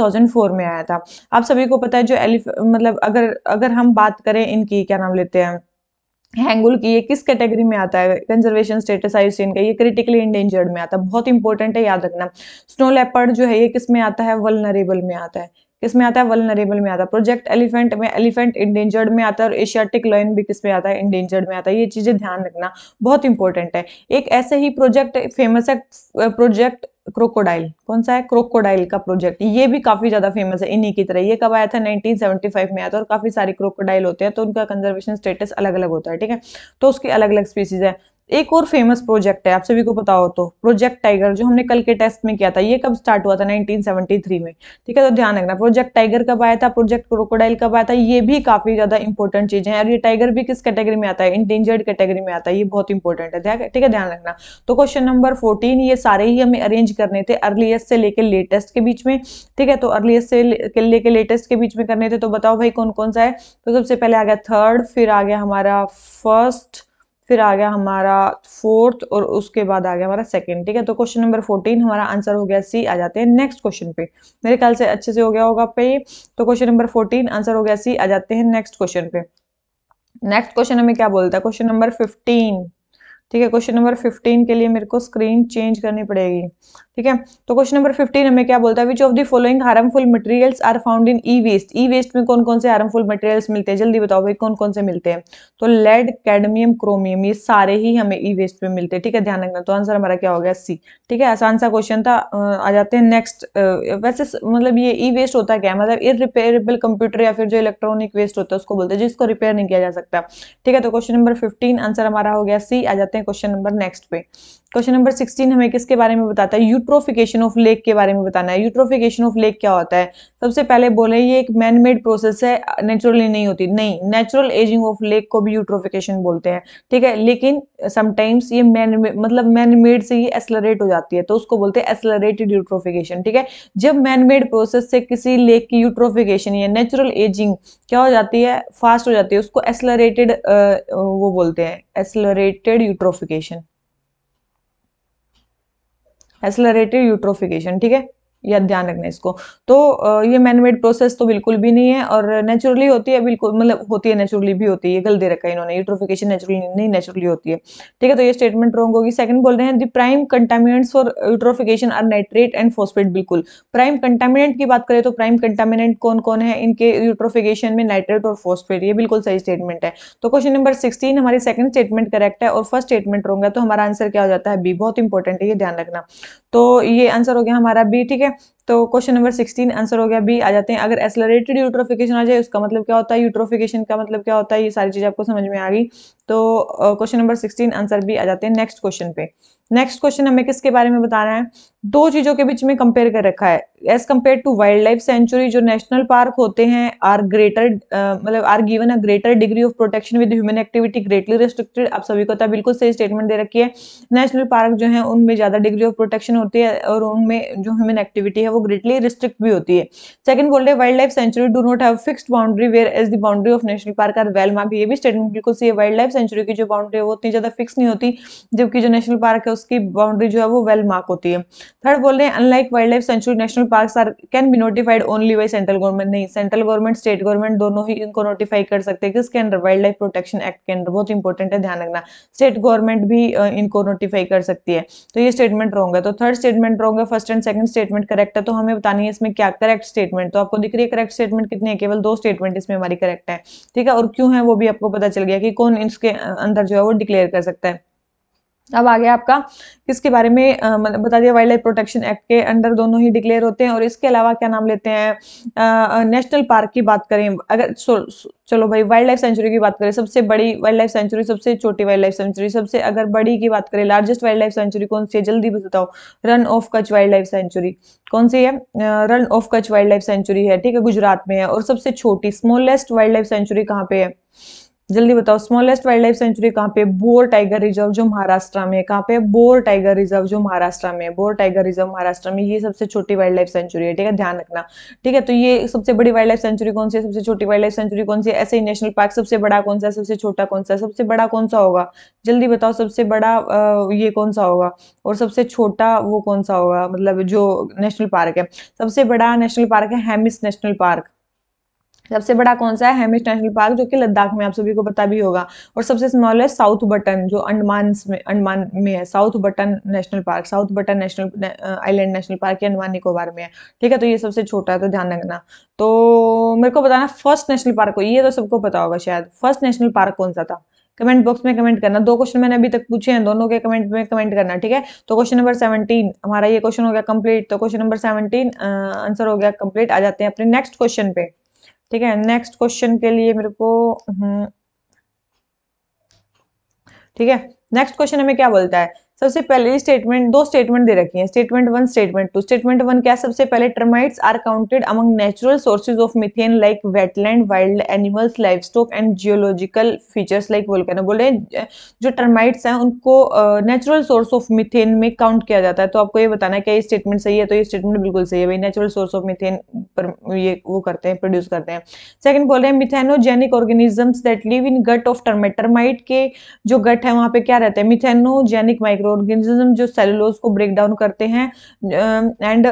[SPEAKER 1] में आया था आप सभी को पता है जो एलिफ मतलब अगर अगर हम बात करें इनकी क्या नाम लेते हैं हैंगुल की ये किस कैटेगरी में आता है कंजर्वेशन स्टेटस आयुसिन का ये क्रिटिकली इंडेंजर्ड में आता है बहुत इंपॉर्टेंट है याद रखना स्नो लेपर्ड जो है ये किस में आता है वलनरेबल में आता है किस में आता है वलनरेबल में आता है प्रोजेक्ट एलिफेंट में एलिफेंट इंडेंजर्ड में आता है और एशियाटिक लाइन भी किस में आता है इंडेंजर्ड में आता है ये चीज़ें ध्यान रखना बहुत इंपॉर्टेंट है एक ऐसे ही प्रोजेक्ट फेमस है प्रोजेक्ट क्रोकोडाइल कौन सा है क्रोकोडाइल का प्रोजेक्ट ये भी काफी ज्यादा फेमस है इन्हीं की तरह ये कब आया था 1975 में आया था और काफी सारे क्रोकोडाइल होते हैं तो उनका कंजर्वेशन स्टेटस अलग अलग होता है ठीक है तो उसकी अलग अलग स्पीसीज है एक और फेमस प्रोजेक्ट है आप सभी को पता हो तो प्रोजेक्ट टाइगर जो हमने कल के टेस्ट में किया था ये कब स्टार्ट हुआ था 1973 में ठीक है तो ध्यान रखना प्रोजेक्ट टाइगर कब आया था प्रोजेक्ट क्रोकोडाइल कब आया था ये भी काफी ज्यादा इंपॉर्टेंट चीजें हैं और ये टाइगर भी किस कैटेगरी में आता है इंडेंजर्ड कैटेगरी में आता है ये बहुत इंपॉर्टेंट है ठीक है ध्यान रखना तो क्वेश्चन नंबर फोर्टीन ये सारे ही हमें अरेंज करने थे अर्लीस्ट से लेकर लेटेस्ट के बीच में ठीक है तो अर्लीस्ट से लेकर लेटेस्ट के बीच में करने थे तो बताओ भाई कौन कौन सा है तो सबसे पहले आ गया थर्ड फिर आ गया हमारा फर्स्ट फिर आ गया हमारा फोर्थ और उसके बाद आ गया हमारा सेकंड ठीक है तो क्वेश्चन नंबर फोर्टीन हमारा आंसर हो गया सी आ जाते हैं नेक्स्ट क्वेश्चन पे मेरे ख्याल से अच्छे से हो गया होगा पे तो क्वेश्चन नंबर फोर्टीन आंसर हो गया सी आ जाते हैं नेक्स्ट क्वेश्चन पे नेक्स्ट क्वेश्चन हमें क्या बोलता है क्वेश्चन नंबर फिफ्टीन ठीक है क्वेश्चन नंबर फिफ्टीन के लिए मेरे को स्क्रीन चेंज करनी पड़ेगी ठीक है तो क्वेश्चन नंबर फिफ्टीन हमें क्या बोलता है which of the following harmful materials are found in e waste e waste में कौन कौन से हार्मफुल मटेरियल्स मिलते हैं जल्दी बताओ भाई कौन कौन से मिलते हैं तो लेड कैडमियम क्रोमियम ये सारे ही हमें ई वेस्ट में मिलते हैं ठीक है ध्यान रखना तो आंसर हमारा क्या हो गया सी ठीक है आसान सा क्वेश्चन था आ जाते हैं नेक्स्ट वैसे मतलब ये ई वेस्ट होता क्या है मतलब इरिपेयरेबल कंप्यूटर या फिर जो इलेक्ट्रॉनिक वेस्ट होता है उसको बोलते हैं जिसको रिपेयर नहीं किया जा सकता ठीक है तो क्वेश्चन नंबर फिफ्टीन आंसर हमारा हो गया सी आ जाते हैं क्वेश्चन नंबर नेक्स्ट पे क्वेश्चन नंबर सिक्सटीन हमें किसके बारे में बताता है यूट्रोफिकेशन ऑफ लेक के बारे में बताना है यूट्रोफिकेशन ऑफ लेक क्या होता है सबसे पहले बोले ये एक मैनमेड प्रोसेस है नेचुरली नहीं होती नहीं नेचुरल एजिंग ऑफ लेक को भी यूट्रोफिकेशन बोलते हैं ठीक है लेकिन समटाइम्स ये मैन मतलब मैन से ही एसलरेट हो जाती है तो उसको बोलते हैं एसलरेटेड यूट्रोफिकेशन ठीक है जब मैन प्रोसेस से किसी लेक की यूट्रोफिकेशन या नेचुरल एजिंग क्या हो जाती है फास्ट हो जाती है उसको एसलरेटेड वो बोलते हैं एसलरेटेड यूट्रोफिकेशन एसलरेटेड यूट्रोफिकेशन ठीक है या ध्यान रखना इसको तो ये मैनमेड प्रोसेस तो बिल्कुल भी नहीं है और नेचुरली होती है बिल्कुल मतलब होती है नेचुरली भी होती है ये गल दे रखा है इन्होंने यूट्रोफिकेशन नेचुरली नहीं नेचुरली होती है ठीक है तो ये स्टेटमेंट रॉन्ग होगी सेकंड बोल रहे हैं the prime contaminants for eutrophication are nitrate and phosphate बिल्कुल प्राइम कंटामिनेंट की बात करें तो प्राइम कंटामिनेंट कौन कौन है इनके यूट्रोफिकेशन में नाइट्रेट और फोस्फेट ये बिल्कुल सही स्टेटमेंट है तो क्वेश्चन नंबर सिक्सटीन हमारी सेकंड स्टेटमेंट करेक्ट है और फर्स्ट स्टेटमेंट रॉन्ग है तो हमारा आंसर क्या हो जाता है बी बहुत इंपॉर्टेंट है ये ध्यान रखना तो ये आंसर हो गया हमारा बी ठीक है ठीक है तो क्वेश्चन नंबर सिक्सटीन आंसर हो गया बी आ जाते हैं अगर एसलरेटेड यूट्रोफिकेशन आ जाए उसका मतलब क्या होता है यूट्रोफिकेशन का मतलब क्या होता है ये सारी चीज़ आपको समझ में आ गई तो question number sixteen answer B आ जाते हैं नेक्स्ट क्वेश्चन पे नेक्स्ट क्वेश्चन हमें किसके बारे में बता रहा है दो चीज़ों के बीच में कंपेयर कर रखा है as compare to wildlife sanctuary जो नेशनल पार्क होते हैं आर ग्रेटर मतलब are given a greater degree of protection with human activity greatly restricted आप सभी को पता तो बिल्कुल सही स्टेटमेंट दे रखी है नेशनल पार्क जो है उनमें ज़्यादा डिग्री ऑफ प्रोटेक्शन होती है और उनमें जो ह्यूमन एक्टिविटी है वो ग्रेटली रिस्ट्रिक्ट भी होती है सेकंड बोल रहे हैं wildlife sanctuary do not have fixed boundary whereas the boundary of national park are well mark ये भी स्टेटमेंट बिल्कुल सही है वाइल्ड लाइफ सेंचुरी की जो बाउंड्री है वो इतनी ज्यादा फिक्स नहीं होती जबकि जो नेशनल पार्क है उसकी बाउंड्री जो है वो वेल मार्क होती है थर्ड बोल रहे हैं unlike wildlife sanctuary national park are can be notified only by central government नहीं सेंट्रल गवर्नमेंट स्टेट गवर्नमेंट दोनों ही इनको नोटिफाई कर सकते हैं किसके अंदर वाइल्ड लाइफ प्रोटेक्शन एक्ट के अंदर बहुत इंपॉर्टेंट है ध्यान रखना स्टेट गवर्नमेंट भी इनको नोटिफाई कर सकती है तो ये स्टेटमेंट रॉन्ग तो third statement wrong first and second statement correct है तो हमें बतानी है इसमें क्या करेक्ट स्टेटमेंट तो आपको दिख रही है करेक्ट स्टेटमेंट कितनी है केवल दो स्टेटमेंट इसमें हमारी करेक्ट है ठीक है और क्यों है वो भी आपको पता चल गया कि कौन इसके अंदर जो है वो डिक्लेयर कर सकता है अब आ गया आपका किसके बारे में मतलब बता दिया वाइल्ड लाइफ प्रोटेक्शन एक्ट के अंडर दोनों ही डिक्लेयर होते हैं और इसके अलावा क्या नाम लेते हैं नेशनल पार्क की बात करें अगर सो, चलो भाई वाइल्ड लाइफ सेंचुरी की बात करें सबसे बड़ी वाइल्ड लाइफ सेंचुरी सबसे छोटी वाइल्ड लाइफ सेंचुरी सबसे अगर बड़ी की बात करें लार्जेस्ट वाइल्ड लाइफ सेंचुरी कौन सी है जल्दी बताओ Rann of Kutch wildlife sanctuary कौन सी है Rann of Kutch wildlife sanctuary है ठीक है गुजरात में है और सबसे छोटी स्मॉलेस्ट वाइल्ड लाइफ सेंचुरी कहाँ पे है जल्दी बताओ स्मॉलेस्ट वाइल्ड लाइफ सेंचुरी कहाँ पे बोर टाइगर रिजर्व जो महाराष्ट्र में है कहाँ पे बोर टाइगर रिजर्व जो महाराष्ट्र में बोर टाइगर रिजर्व महाराष्ट्र में ये सबसे छोटी वाइल्ड लाइफ सेंचुरी है ठीक है ध्यान रखना ठीक है तो ये सबसे बड़ी वाइल्ड लाइफ सेंचुरी कौन सी है सबसे छोटी वाइल्ड लाइफ सेंचुरी कौन सी है ऐसे ही नेशनल पार्क सबसे बड़ा कौन सा है सबसे छोटा कौन सा है सबसे बड़ा कौन सा होगा जल्दी बताओ सबसे बड़ा ये कौन सा होगा और सबसे छोटा वो कौन सा होगा मतलब जो नेशनल पार्क है सबसे बड़ा नेशनल पार्क है हेमिस नेशनल पार्क सबसे बड़ा कौन सा है हेमिस नेशनल पार्क जो कि लद्दाख में आप सभी को पता भी होगा और सबसे स्मॉल है साउथ बटन जो अंडमान में अंडमान में है South Button National Park South Button National Island National Park या अंडमान निकोबार में है ठीक है तो ये सबसे छोटा है तो ध्यान रखना तो मेरे को बताना फर्स्ट नेशनल पार्क को ये तो सबको पता होगा शायद फर्स्ट नेशनल पार्क कौन सा था कमेंट बॉक्स में कमेंट करना दो क्वेश्चन मैंने अभी तक पूछे हैं दोनों के कमेंट में कमेंट करना ठीक है तो क्वेश्चन नंबर सेवनटीन हमारा ये क्वेश्चन हो गया कंप्लीट तो क्वेश्चन नंबर सेवनटीन आंसर हो गया कंप्लीट आ जाते हैं अपने नेक्स्ट क्वेश्चन पे ठीक है नेक्स्ट क्वेश्चन के लिए मेरे को हम्म, ठीक है नेक्स्ट क्वेश्चन हमें क्या बोलता है सबसे पहले स्टेटमेंट दो स्टेटमेंट दे रखी है statement one statement two statement one क्या सबसे पहले termites are counted among natural sources of methane like wetland wild animals livestock and geological features like बोल कहना बोले जो टर्माइट्स हैं उनको नेचुरल सोर्स ऑफ मिथेन में काउंट किया जाता है तो आपको ये बताना है क्या ये स्टेटमेंट सही है तो ये स्टेटमेंट बिल्कुल सही है भाई नेचुरल सोर्स ऑफ मिथेन पर ये वो करते हैं प्रोड्यूस करते हैं सेकेंड बोल रहे हैं methanogenic organisms that live in gut of termite termite के जो गट है वहाँ पे क्या रहते हैं मिथेनोजेनिक माइक्रो माइक्रोऑर्गेनिज्म जो सेलुलोज को ब्रेक डाउन करते हैं एंड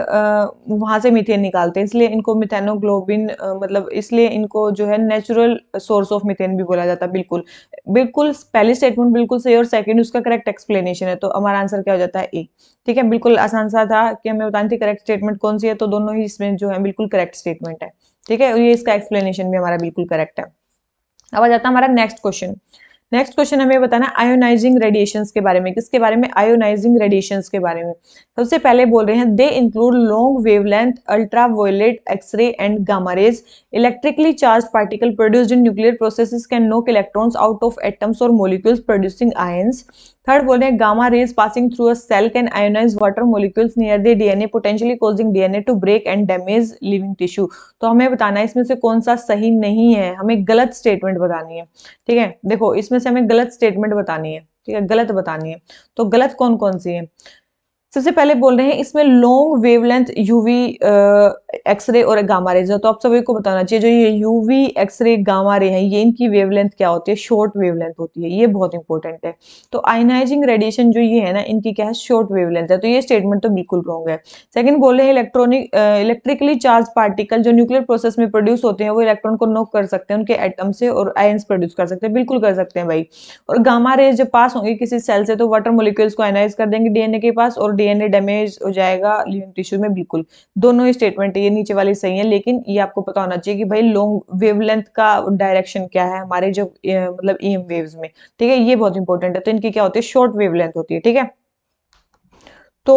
[SPEAKER 1] वहाँ से मिथेन निकालते हैं इसलिए इनको मिथेनोग्लोबिन मतलब इसलिए इनको जो है नेचुरल सोर्स ऑफ मिथेन भी बोला जाता है बिल्कुल बिल्कुल पहले स्टेटमेंट बिल्कुल सही और सेकेंड उसका करेक्ट एक्सप्लेनेशन है तो हमारा आंसर क्या हो जाता है ए ठीक है बिल्कुल आसान सा था कि हमें बताने थी करेक्ट स्टेटमेंट कौन सी है तो दोनों ही इसमें जो है बिल्कुल करेक्ट स्टेटमेंट है ठीक है और ये इसका एक्सप्लेनेशन भी हमारा बिल्कुल करेक्ट है अब आ जाता है हमारा नेक्स्ट क्वेश्चन नेक्स्ट क्वेश्चन हमें बताना आयोनाइजिंग रेडिएशन के बारे में किसके बारे में आयोनाइजिंग रेडिएशन के बारे में सबसे पहले बोल रहे हैं they include long wavelength ultraviolet x ray and gamma rays electrically charge particle produced in nuclear processes can knock electrons out of atoms और मोलिक्यूल्स प्रोड्यूसिंग आयंस थर्ड बोल रहे हैं gamma rays passing through a cell can ionize water molecules near the DNA potentially causing DNA to break and damage living tissue तो हमें बताना है इसमें से कौन सा सही नहीं है हमें गलत स्टेटमेंट बतानी है ठीक है देखो इसमें से हमें गलत स्टेटमेंट बतानी है ठीक है गलत बतानी है तो गलत कौन कौन सी है सबसे पहले बोल रहे हैं इसमें लॉन्ग वेवलेंथ यूवी एक्सरे और गामा रेज तो आप सभी को बताना चाहिए जो ये यूवी एक्सरे गामा रे है ये इनकी वेवलेंथ क्या होती है शॉर्ट वेवलेंथ होती है ये बहुत इंपॉर्टेंट है तो आइनाइजिंग रेडिएशन जो ये है ना इनकी क्या है शॉर्ट वेवलेंथ है तो ये स्टेटमेंट तो बिल्कुल रॉन्ग है सेकेंड बोल रहे हैं इलेक्ट्रॉनिक इलेक्ट्रिकली चार्ज पार्टिकल जो न्यूक्लियर प्रोसेस में प्रोड्यूस होते हैं वो इलेक्ट्रॉन को नोक कर सकते हैं उनके एटम से और आयन प्रोड्यूस कर सकते हैं बिल्कुल कर सकते हैं भाई और गामा रेज जब पास होंगे किसी सेल से तो वाटर मोलिक्यूल्स को आयनाइज कर देंगे डीएनए के पास और डीएनए डैमेज हो जाएगा लिविंग टिश्यू में बिल्कुल दोनों ही स्टेटमेंट ये नीचे वाली सही है लेकिन ये आपको पता होना चाहिए कि भाई लॉन्ग वेवलेंथ का डायरेक्शन क्या है हमारे जो मतलब ई e वेव्स में ठीक है ये बहुत इंपॉर्टेंट है तो इनकी क्या होती है शॉर्ट वेवलेंथ होती है ठीक है तो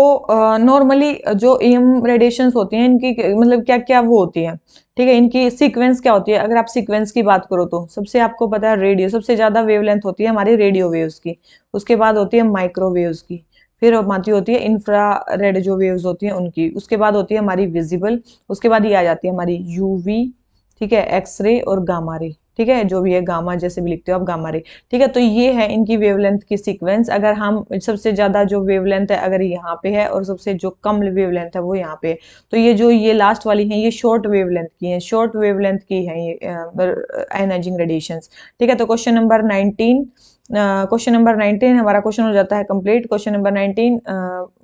[SPEAKER 1] नॉर्मली uh, जो एम e रेडिएशंस होती हैं इनकी मतलब क्या क्या वो होती है ठीक है इनकी सीक्वेंस क्या होती है अगर आप सीक्वेंस की बात करो तो सबसे आपको पता है रेडियो सबसे ज़्यादा वेवलेंथ होती है हमारी रेडियो वेव्स की उसके बाद होती है माइक्रोवेव्स की फिर हमारी होती है इंफ्रा रेड जो वेव्स होती हैं उनकी उसके बाद होती है हमारी विजिबल उसके बाद ये आ जाती है हमारी यूवी ठीक है एक्सरे और गामा रे ठीक है जो भी है गामा जैसे भी लिखते हो आप गामा रे ठीक है तो ये है इनकी वेवलेंथ की सीक्वेंस अगर हम सबसे ज़्यादा जो वेवलेंथ है अगर यहाँ पे है और सबसे जो कम वेवलेंथ है वो यहाँ पे है तो ये जो ये लास्ट वाली है ये शॉर्ट वेवलेंथ की है शॉर्ट वेवलेंथ की है ये एनर्जिंग रेडिएशन ठीक है तो question number nineteen question number 19 हमारा क्वेश्चन हो जाता है कंप्लीट क्वेश्चन नंबर 19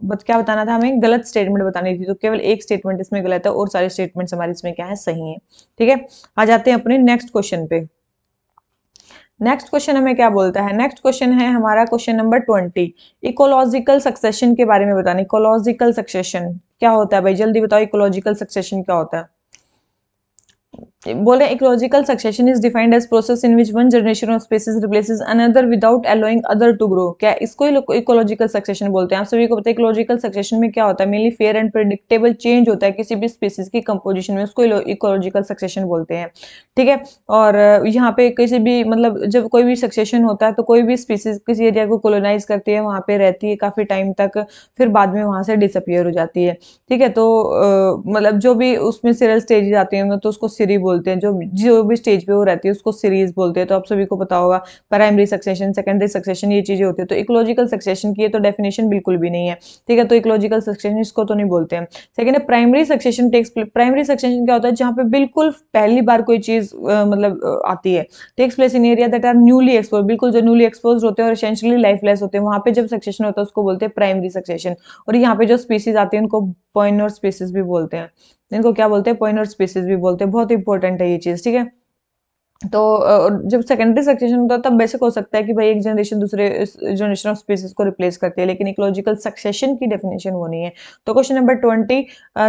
[SPEAKER 1] बत, क्या बताना था हमें गलत स्टेटमेंट बतानी थी तो केवल एक स्टेटमेंट इसमें गलत है और सारे स्टेटमेंट हमारे इसमें क्या है सही है ठीक है आ जाते हैं अपने नेक्स्ट क्वेश्चन पे नेक्स्ट क्वेश्चन हमें क्या बोलता है नेक्स्ट क्वेश्चन है हमारा question number twenty ecological succession के बारे में बताना इकोलॉजिकल सक्सेशन क्या होता है भाई जल्दी बताओ इकोलॉजिकल सक्सेशन क्या होता है बोल रहे ecological succession is defined as process in which one generation of species replaces another without allowing other to grow क्या इसको ही इकोलॉजिकल सक्सेशन बोलते हैं आप सभी को पता है इकोलॉजिकल सक्सेशन में क्या होता है mainly fair and predictable change होता है किसी भी स्पेसिस की कंपोजिशन में उसको इकोलॉजिकल सक्सेशन बोलते हैं ठीक है और यहाँ पे किसी भी मतलब जब कोई भी सक्सेशन होता है तो कोई भी स्पीसीज किसी एरिया को कोलोनाइज करती है वहाँ पे रहती है काफ़ी टाइम तक फिर बाद में वहाँ से डिसअपियर हो जाती है ठीक है तो मतलब जो भी उसमें सीरियल स्टेज आती है तो उसको सीरी बोलते हैं जो जो भी स्टेज पे वो रहती है उसको सीरीज बोलते हैं तो आप सभी को पता होगा प्राइमरी सक्सेशन सेकेंडरी सक्सेशन ये चीज़ें होती है तो इकोलॉजिकल सक्सेशन की तो डेफिनेशन बिल्कुल भी नहीं है ठीक है तो इकोलॉजिकल सक्सेशन इसको तो नहीं बोलते हैं सेकेंड है primary succession takes primary succession क्या होता है जहाँ पे बिल्कुल पहली बार कोई चीज़ मतलब आती है takes place in area that are newly expose बिल्कुल जो न्यूली एक्सपोज होते हैं और एसेंशियली लाइफलेस होते हैं वहाँ पे जब सक्सेशन होता है उसको बोलते हैं प्राइमरी सक्सेशन और यहाँ पे जो स्पीसीज आती है उनको पॉइनर स्पीसीज भी बोलते हैं इनको क्या बोलते हैं और स्पीसीज भी बोलते हैं बहुत इंपॉर्टेंट है ये चीज़ ठीक है तो जब सेकेंडरी सक्सेशन होता है तब बेसिक हो सकता है कि भाई एक जनरेशन दूसरे जनरेशन ऑफ स्पीसीज को रिप्लेस करती है लेकिन इकोलॉजिकल सक्सेशन की डेफिनेशन वो नहीं है तो question number twenty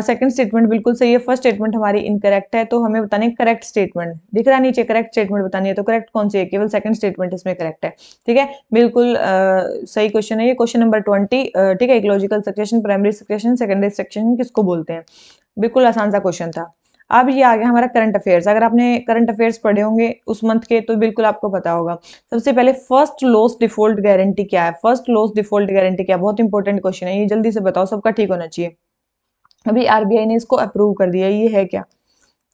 [SPEAKER 1] second statement बिल्कुल सही है फर्स्ट स्टेटमेंट हमारी इनकरेक्ट है तो हमें बताने करेक्ट स्टेटमेंट दिख रहा नीचे करेक्ट स्टेटमेंट बतानी है तो करेक्ट कौन सी है केवल सेकंड स्टेटमेंट इसमें करेक्ट है ठीक है बिल्कुल आ, सही क्वेश्चन है ये क्वेश्चन नंबर ट्वेंटी ठीक है ecological succession primary succession secondary succession किसको बोलते हैं बिल्कुल आसान सा क्वेश्चन था अब ये आ गया हमारा करंट अफेयर्स अगर आपने करंट अफेयर्स पढ़े होंगे उस मंथ के तो बिल्कुल आपको पता होगा सबसे पहले फर्स्ट लॉस डिफॉल्ट गारंटी क्या है फर्स्ट लॉस डिफॉल्ट गारंटी क्या है बहुत इंपॉर्टेंट क्वेश्चन है ये जल्दी से बताओ सबका ठीक होना चाहिए अभी आरबीआई ने इसको अप्रूव कर दिया ये है क्या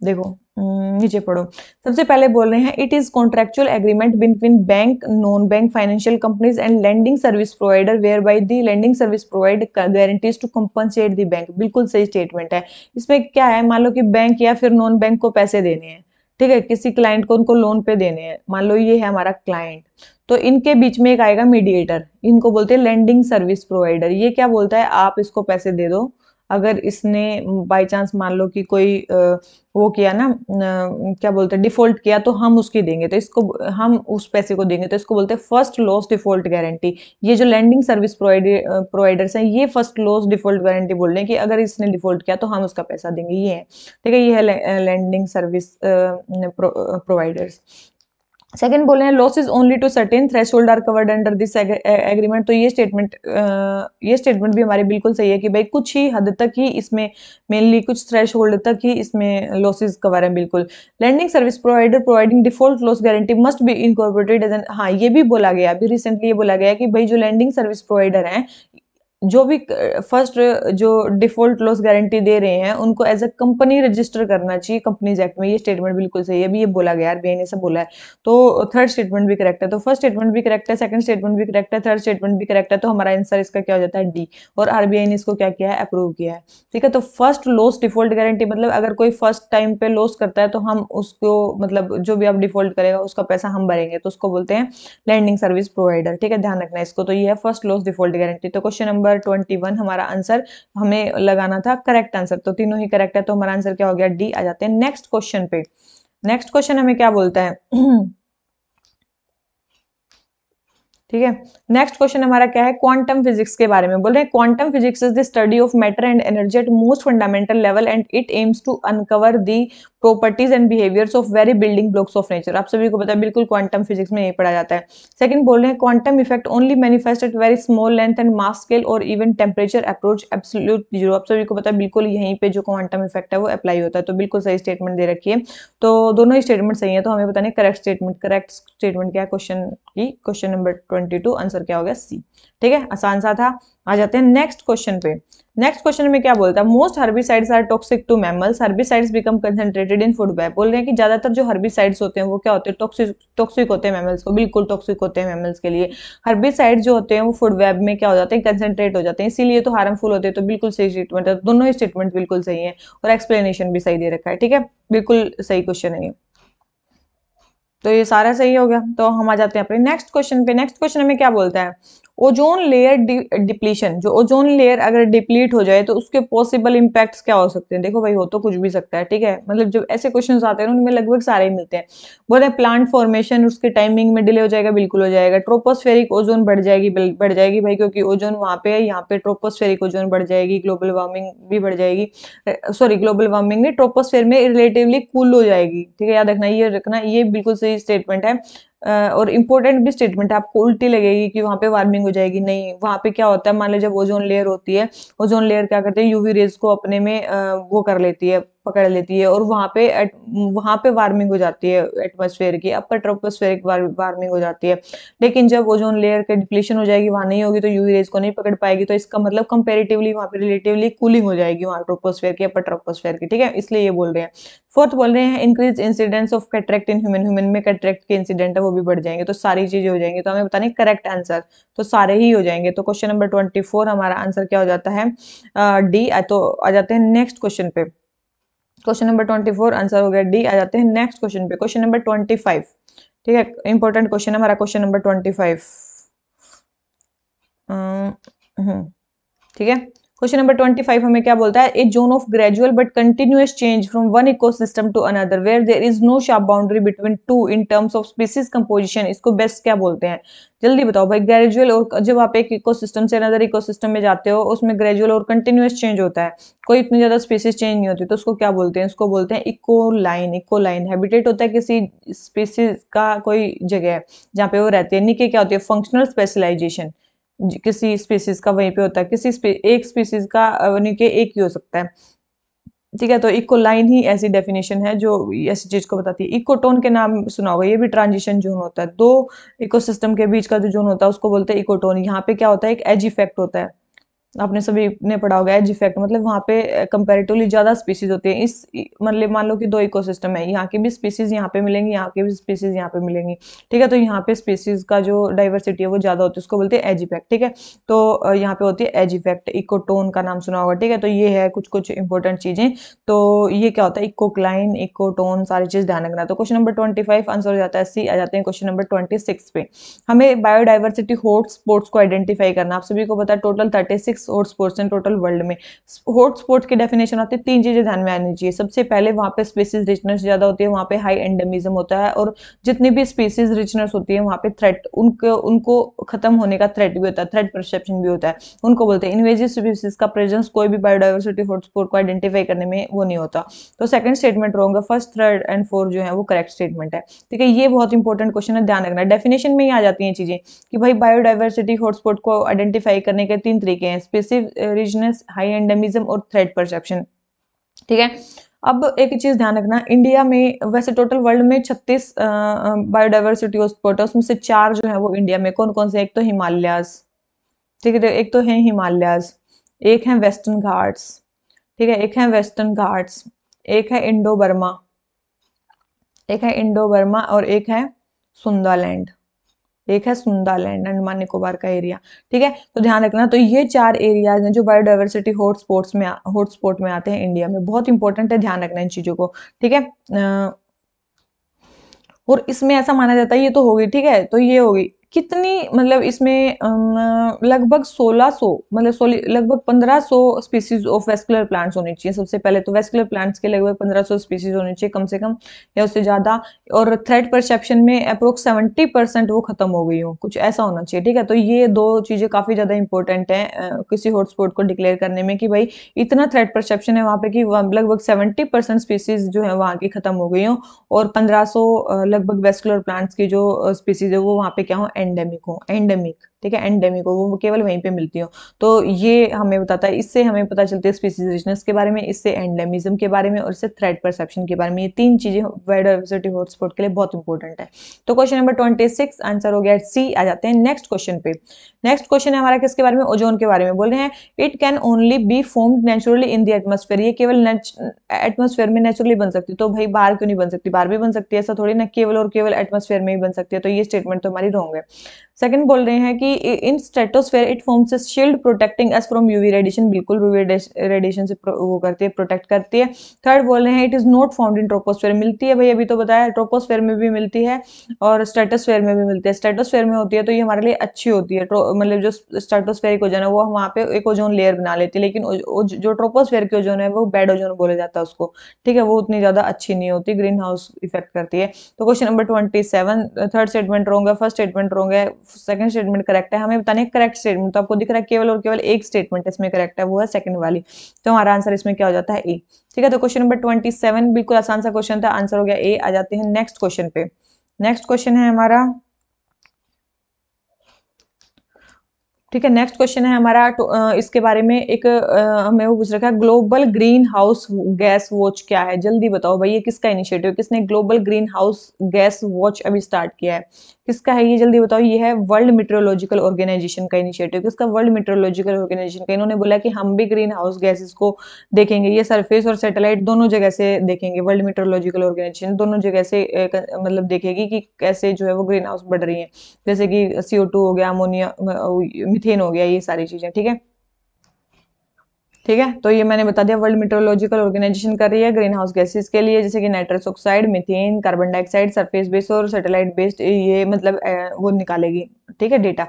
[SPEAKER 1] देखो हम्म, नीचे पढ़ो सबसे पहले बोल रहे हैं it is contractual agreement between bank non bank financial companies and lending service provider whereby the lending service provide guarantees to compensate the bank बिल्कुल सही स्टेटमेंट है इसमें क्या है मान लो कि बैंक या फिर नॉन बैंक को पैसे देने हैं ठीक है किसी क्लाइंट को उनको लोन पे देने हैं मान लो ये है हमारा क्लाइंट तो इनके बीच में एक आएगा मीडिएटर इनको बोलते हैं लैंडिंग सर्विस प्रोवाइडर ये क्या बोलता है आप इसको पैसे दे दो अगर इसने बाई चांस मान लो कि कोई वो किया ना क्या बोलते हैं डिफॉल्ट किया तो हम उसकी देंगे तो इसको हम उस पैसे को देंगे तो इसको बोलते हैं फर्स्ट लॉस डिफॉल्ट गारंटी ये जो लैंडिंग सर्विस प्रोवाइडर प्रोवाइडर्स हैं ये फर्स्ट लॉस डिफॉल्ट गारंटी बोल रहे हैं कि अगर इसने डिफॉल्ट किया तो हम उसका पैसा देंगे ये है ठीक है ये है लैंडिंग सर्विस प्रोवाइडर्स बोल रहे हैं losses only to certain threshold are covered under this agreement तो ये स्टेटमेंट ये स्टेटमेंट भी हमारी बिल्कुल सही है कि भाई कुछ ही हद तक ही इसमें मेनली कुछ थ्रेश होल्ड तक ही इसमें लॉसेज कवर है बिल्कुल lending service provider providing default loss guarantee must be incorporated as an हाँ ये भी बोला गया अभी रिसेंटली ये बोला गया कि भाई जो लैंडिंग सर्विस प्रोवाइडर हैं जो भी फर्स्ट जो डिफॉल्ट लॉस गारंटी दे रहे हैं उनको एज अ कंपनी रजिस्टर करना चाहिए कंपनीज एक्ट में ये स्टेटमेंट बिल्कुल सही है अभी ये बोला गया आरबीआई ने सब बोला है तो थर्ड स्टेटमेंट भी करेक्ट है तो फर्स्ट स्टेटमेंट भी करेक्ट है सेकंड स्टेटमेंट भी करेक्ट है थर्ड स्टेटमेंट भी करेक्ट है तो हमारा आंसर इसका क्या हो जाता है डी और आरबीआई ने इसको क्या किया है अप्रूव किया है ठीक है तो फर्स्ट लॉस डिफॉल्ट गारंटी मतलब अगर कोई फर्स्ट टाइम पे लॉस करता है तो हम उसको मतलब जो भी आप डिफॉल्ट करेगा उसका पैसा हम भरेंगे तो उसको बोलते हैं लैंडिंग सर्विस प्रोवाइडर ठीक है ध्यान रखना इसको तो ये है फर्स्ट लॉस डिफॉल्ट गारंटी तो question number number twenty one हमारा आंसर हमें लगाना था करेक्ट आंसर तो तीनों ही करेक्ट है तो हमारा आंसर क्या हो गया डी आ जाते हैं नेक्स्ट क्वेश्चन पे नेक्स्ट क्वेश्चन हमें क्या बोलता है ठीक है नेक्स्ट क्वेश्चन हमारा क्या है क्वांटम फिजिक्स के बारे में बोल रहे हैं quantum physics is the study of matter and energy at most fundamental level and it aims to uncover the properties and behaviours of very building blocks of nature आप सभी को पता है बिल्कुल क्वांटम फिजिक्स में यही पढ़ा जाता है सेकंड बोल रहे हैं quantum effect only manifest at very small length and mass scale और even temperature approach absolute zero आप सभी को पता है बिल्कुल यहीं पे जो क्वांटम इफेक्ट है वो अप्लाई होता है तो बिल्कुल सही स्टेटमेंट दे रखिए तो दोनों ही स्टेटमेंट सही है तो हमें पता नहीं करेक्ट स्टेटमेंट करेक्ट स्टेटमेंट क्या है क्वेश्चन की क्वेश्चन नंबर ट्वेंटी आंसर क्या हो गया सी ठीक है आसान सा था आ जाते हैं नेक्स्ट क्वेश्चन पे नेक्स्ट क्वेश्चन में क्या बोलता है most herbicides are toxic to mammals herbicides become concentrated in food bag बोल रहे हैं कि ज्यादातर जो हर्बिसाइड्स होते हैं वो क्या होते हैं टॉक्सिक टॉक्सिक होते हैं मैमल्स को बिल्कुल टॉक्सिक होते हैं मैमल्स के लिए हर्बिसाइड जो होते हैं वो फूड वेब में क्या हो जाते हैं कंसेंट्रेट हो जाते हैं इसीलिए तो हार्मफुल होते हैं तो बिल्कुल सही स्टेटमेंट मतलब है दोनों ही स्टेटमेंट बिल्कुल सही है और एक्सप्लेनेशन भी सही दे रखा है ठीक है बिल्कुल सही क्वेश्चन है ये तो ये सारा सही हो गया तो हम आ जाते हैं अपने नेक्स्ट क्वेश्चन पे नेक्स्ट क्वेश्चन में क्या बोलता है ओजोन लेयर डिप्लीशन जो ओजोन लेयर अगर डिप्लीट हो जाए तो उसके पॉसिबल इम्पैक्ट्स क्या हो सकते हैं देखो भाई हो तो कुछ भी सकता है ठीक है मतलब जब ऐसे क्वेश्चन आते हैं उनमें लगभग सारे ही मिलते हैं बोलते हैं प्लांट फॉर्मेशन उसके टाइमिंग में डिले हो जाएगा बिल्कुल हो जाएगा ट्रोपोस्फेरिक ओजोन बढ़ जाएगी बढ़ जाएगी भाई क्योंकि ओजोन वहाँ पे है यहाँ पे ट्रोपोस्फेरिक ओजोन बढ़ जाएगी ग्लोबल वार्मिंग भी बढ़ जाएगी सॉरी ग्लोबल वार्मिंग नहीं ट्रोपोस्फेयर में रिलेटिवली कूल हो जाएगी ठीक है याद रखना ये रखना ये बिल्कुल सही स्टेटमेंट है और इम्पोर्टेंट भी स्टेटमेंट है आपको उल्टी लगेगी कि वहाँ पे वार्मिंग हो जाएगी नहीं वहाँ पे क्या होता है मान लीजिए जब ओजोन लेयर होती है ओजोन लेयर क्या करते हैं यूवी रेज को अपने में वो कर लेती है पकड़ लेती है और वहाँ पे वहां पे वार्मिंग हो जाती है एटमोसफेयर की अपर ट्रोपोस्फेरिक वार्मिंग हो जाती है लेकिन जब ओजोन लेयर के डिप्लीशन हो जाएगी वहाँ नहीं होगी तो यूवी रेज को नहीं पकड़ पाएगी तो इसका मतलब कंपेरेटिवली वहाँ पे रिलेटिवली कूलिंग हो जाएगी वहाँ ट्रोपोस्फेयर की अपर ट्रोपोस्फेयर की ठीक है इसलिए ये बोल रहे हैं फोर्थ बोल रहे हैं increase incidents of cataract in human human में कैट्रेक्ट के इंसिडेंट है वो भी बढ़ जाएंगे तो सारी चीजें हो जाएंगी तो हमें बताने करेक्ट आंसर तो सारे ही हो जाएंगे तो क्वेश्चन नंबर ट्वेंटी फोर हमारा आंसर क्या हो जाता है डी तो आ जाते हैं नेक्स्ट क्वेश्चन पे question number twenty four answer हो गया डी आ जाते हैं नेक्स्ट क्वेश्चन पे क्वेश्चन नंबर ट्वेंटी फाइव ठीक है इंपॉर्टेंट क्वेश्चन हमारा question number twenty five hmm, ठीक है क्वेश्चन नंबर ट्वेंटी फाइव हमें क्या बोलता है a zone of gradual but continuous change from one ecosystem to another where there is no sharp boundary between two in terms of species composition इसको best क्या बोलते हैं जल्दी बताओ भाई ग्रेजुअल और जब आप एक इकोसिस्टम से अनदर इकोसिस्टम में जाते हो उसमें ग्रेजुअल और कंटिन्यूस चेंज होता है कोई इतनी ज्यादा स्पीसीज चेंज नहीं होती तो उसको क्या बोलते हैं उसको बोलते हैं ecocline ecocline habitat होता है किसी स्पीसीज का कोई जगह जहाँ पे वो रहते हैं निके क्या होती है फंक्शनल स्पेशलाइजेशन किसी स्पीसीज का वहीं पे होता है किसी एक स्पीसीज का यानी कि एक ही हो सकता है ठीक है तो इको लाइन ही ऐसी डेफिनेशन है जो ऐसी चीज को बताती है इकोटोन के नाम सुना होगा ये भी ट्रांजिशन जोन होता है दो इकोसिस्टम के बीच का जो जोन होता है उसको बोलते हैं इकोटोन यहाँ पे क्या होता है एक एज इफेक्ट होता है आपने सभी ने पढ़ा होगा एज इफेक्ट मतलब वहाँ पे कंपेरेटिवली ज़्यादा स्पीसीज होती है इस मतलब मान लो कि दो इकोसिस्टम है यहाँ की भी स्पीसीज यहाँ पे मिलेंगी यहाँ की भी स्पीसीज यहाँ पे मिलेंगी ठीक है तो यहाँ पे स्पीसीज का जो डाइवर्सिटी है वो ज़्यादा होती है उसको बोलते हैं एज इफेक्ट ठीक है तो यहाँ पे होती है एज इफेक्ट इकोटोन का नाम सुना होगा ठीक है तो ये है कुछ कुछ इंपॉर्टेंट चीज़ें तो ये क्या होता है इकोक्लाइन इकोटोन सारी चीज़ ध्यान रखना तो क्वेश्चन नंबर ट्वेंटी आंसर हो जाता है सी आ जाते हैं क्वेश्चन नंबर ट्वेंटी पे हमें बायोडाइवर्सिटी हॉट स्पॉट्स को आइडेंटिफाई करना आप सभी को पता है total thirty six hot spots हैं टोटल वर्ल्ड में हॉट स्पोर्ट्स की डेफिनेशन आती है तीन चीज़ें ध्यान में आनी चाहिए सबसे पहले वहाँ पे स्पीसीज रिचनेस ज़्यादा होती है वहाँ पे हाई एंडमिज्म होता है और जितनी भी स्पीसीज रिचनेस होती है वहाँ पे थ्रेट उनको उनको खत्म होने का थ्रेट भी होता है थ्रेट परसेप्शन भी होता है उनको बोलते हैं इन्वेजिव स्पीसीज का प्रेजेंस कोई भी बायोडाइवर्सिटी हॉटस्पॉट को आइडेंटिफाई करने में वो नहीं होता तो second statement wrong first third and fourth जो है वो करेक्ट स्टेटमेंट है ठीक है ये बहुत इंपॉर्टेंट क्वेश्चन है ध्यान रखना डेफिनेशन में ही आ जाती हैं चीज़ें कि भाई बायोडाइवर्सिटी हॉटस्पॉट को आइडेंटिफाई करने के तीन तरीके हैं एक्सप्रेसिव रिजनेस हाई एंडमिज्म और थ्रेड परसेप्शन ठीक है अब एक चीज़ ध्यान रखना इंडिया में वैसे टोटल वर्ल्ड में 36 बायोडाइवर्सिटी हॉटस्पॉट है उसमें से चार जो है वो इंडिया में कौन कौन से एक तो हिमालयाज ठीक है एक तो है हिमालयाज एक है वेस्टर्न घाट्स ठीक है एक है वेस्टर्न घाट्स एक है इंडो बर्मा एक है इंडो बर्मा और एक है सुंदरलैंड एक है सुंदालैंड अंडमान निकोबार का एरिया ठीक है तो ध्यान रखना तो ये चार एरियाज हैं जो बायोडाइवर्सिटी हॉट में हॉटस्पॉट में आते हैं इंडिया में बहुत इंपॉर्टेंट है ध्यान रखना इन चीज़ों को ठीक है और इसमें ऐसा माना जाता है ये तो होगी ठीक है तो ये होगी कितनी मतलब इसमें लगभग 1600 मतलब लगभग 1500 स्पीसीज ऑफ वेस्कुलर प्लांट्स होनी चाहिए सबसे पहले तो वेस्कुलर प्लांट्स के लगभग 1500 स्पीसीज होनी चाहिए कम से कम या उससे ज़्यादा और थ्रेड परसेप्शन में अप्रोक्स 70 परसेंट वो ख़त्म हो गई हो कुछ ऐसा होना चाहिए ठीक है तो ये दो चीज़ें काफ़ी ज़्यादा इंपॉर्टेंट है किसी हॉटस्पॉट को डिक्लेयर करने में कि भाई इतना थ्रेड परसेप्शन है वहाँ पर की लगभग सेवेंटी स्पीसीज जो है वहाँ की ख़त्म हो गई हो और पंद्रह लगभग वेस्कुलर प्लांट्स की जो स्पीसीज है वो वहाँ पे क्या हो एंडेमिक हो एंडेमिक ठीक है एंडेमिक हो वो केवल वहीं पे मिलती हो तो ये हमें बताता है इससे हमें पता चलती है स्पीसीज रिचनेस के बारे में इससे एंडेमिज्म के बारे में और इससे थ्रेड परसेप्शन के बारे में ये तीन चीज़ें बायोडाइवर्सिटी हॉटस्पॉट के लिए बहुत इंपॉर्टेंट है तो question number twenty six answer हो गया सी आ जाते हैं नेक्स्ट क्वेश्चन पे नेक्स्ट क्वेश्चन है हमारा किसके बारे में ओजोन के बारे में बोल रहे हैं it can only be form naturally in the atmosphere ये केवल एटमोसफेयर में नेचुरली बन सकती है तो भाई बाहर क्यों नहीं बन सकती बाहर भी बन सकती है ऐसा थोड़ी ना केवल और केवल एटमोसफेयर में ही बन सकती है तो ये स्टेटमेंट तो हमारी रॉन्ग है सेकंड बोल रहे हैं कि in stratosphere it forms a shield protecting us from UV radiation बिल्कुल रेडिएशन से वो करती है प्रोटेक्ट करती है थर्ड बोल रहे हैं it is not found in troposphere मिलती है भाई अभी तो बताया ट्रोपोस्फेयर में भी मिलती है और स्ट्रेटोस्फेयर में भी मिलती है स्ट्रेटोस्फेयर में होती है तो ये हमारे लिए अच्छी होती है मतलब जो की ओजोन है वो वहाँ पे एक ओजोन लेयर बना लेती है लेकिन जो ट्रोपोस्फेयर की ओजोन है वो बैड ओजोन बोला जाता है उसको ठीक है वो उतनी ज़्यादा अच्छी नहीं होती ग्रीन हाउस इफेक्ट करती है तो question number twenty seven third statement wrong first statement wrong second statement correct correct है हमें बताने करेक्ट स्टेटमेंट तो आपको दिख रहा है केवल और केवल एक स्टेटमेंट इसमें करेक्ट है वो है सेकंड वाली तो हमारा आंसर इसमें क्या हो जाता है ए ठीक है तो क्वेश्चन नंबर ट्वेंटी सेवन बिल्कुल आसान सा क्वेश्चन था आंसर हो गया ए आ जाते हैं नेक्स्ट क्वेश्चन पे नेक्स्ट क्वेश्चन है हमारा ठीक है नेक्स्ट क्वेश्चन है हमारा तो, आ, इसके बारे में एक हमें वो पूछ रखा है global greenhouse gas watch क्या है जल्दी बताओ भाई ये किसका इनिशिएटिव किसने global greenhouse gas watch अभी स्टार्ट किया है किसका है ये जल्दी बताओ ये है वर्ल्ड मेट्रोलॉजिकल ऑर्गेनाइजेशन का इनिशिएटिव किसका वर्ल्ड मेट्रोलॉजिकल ऑर्गेनाइजेशन का इन्होंने बोला कि हम भी ग्रीन हाउस गैसेस को देखेंगे ये सरफेस और सैटेलाइट दोनों जगह से देखेंगे वर्ल्ड मेट्रोलॉजिकल ऑर्गेनाइजेशन दोनों जगह से मतलब देखेगी कि कैसे जो है वो ग्रीन हाउस बढ़ रही है जैसे कि सी हो गया अमोनिया मिथेन हो गया ये सारी चीज़ें ठीक है ठीक है तो ये मैंने बता दिया वर्ल्ड मेट्रोलॉजिकल ऑर्गेनाइजेशन कर रही है ग्रीन हाउस गैसेज के लिए जैसे कि nitrous oxide methane carbon dioxide surface base और सैटेलाइट बेस्ड ये मतलब वो निकालेगी ठीक है डेटा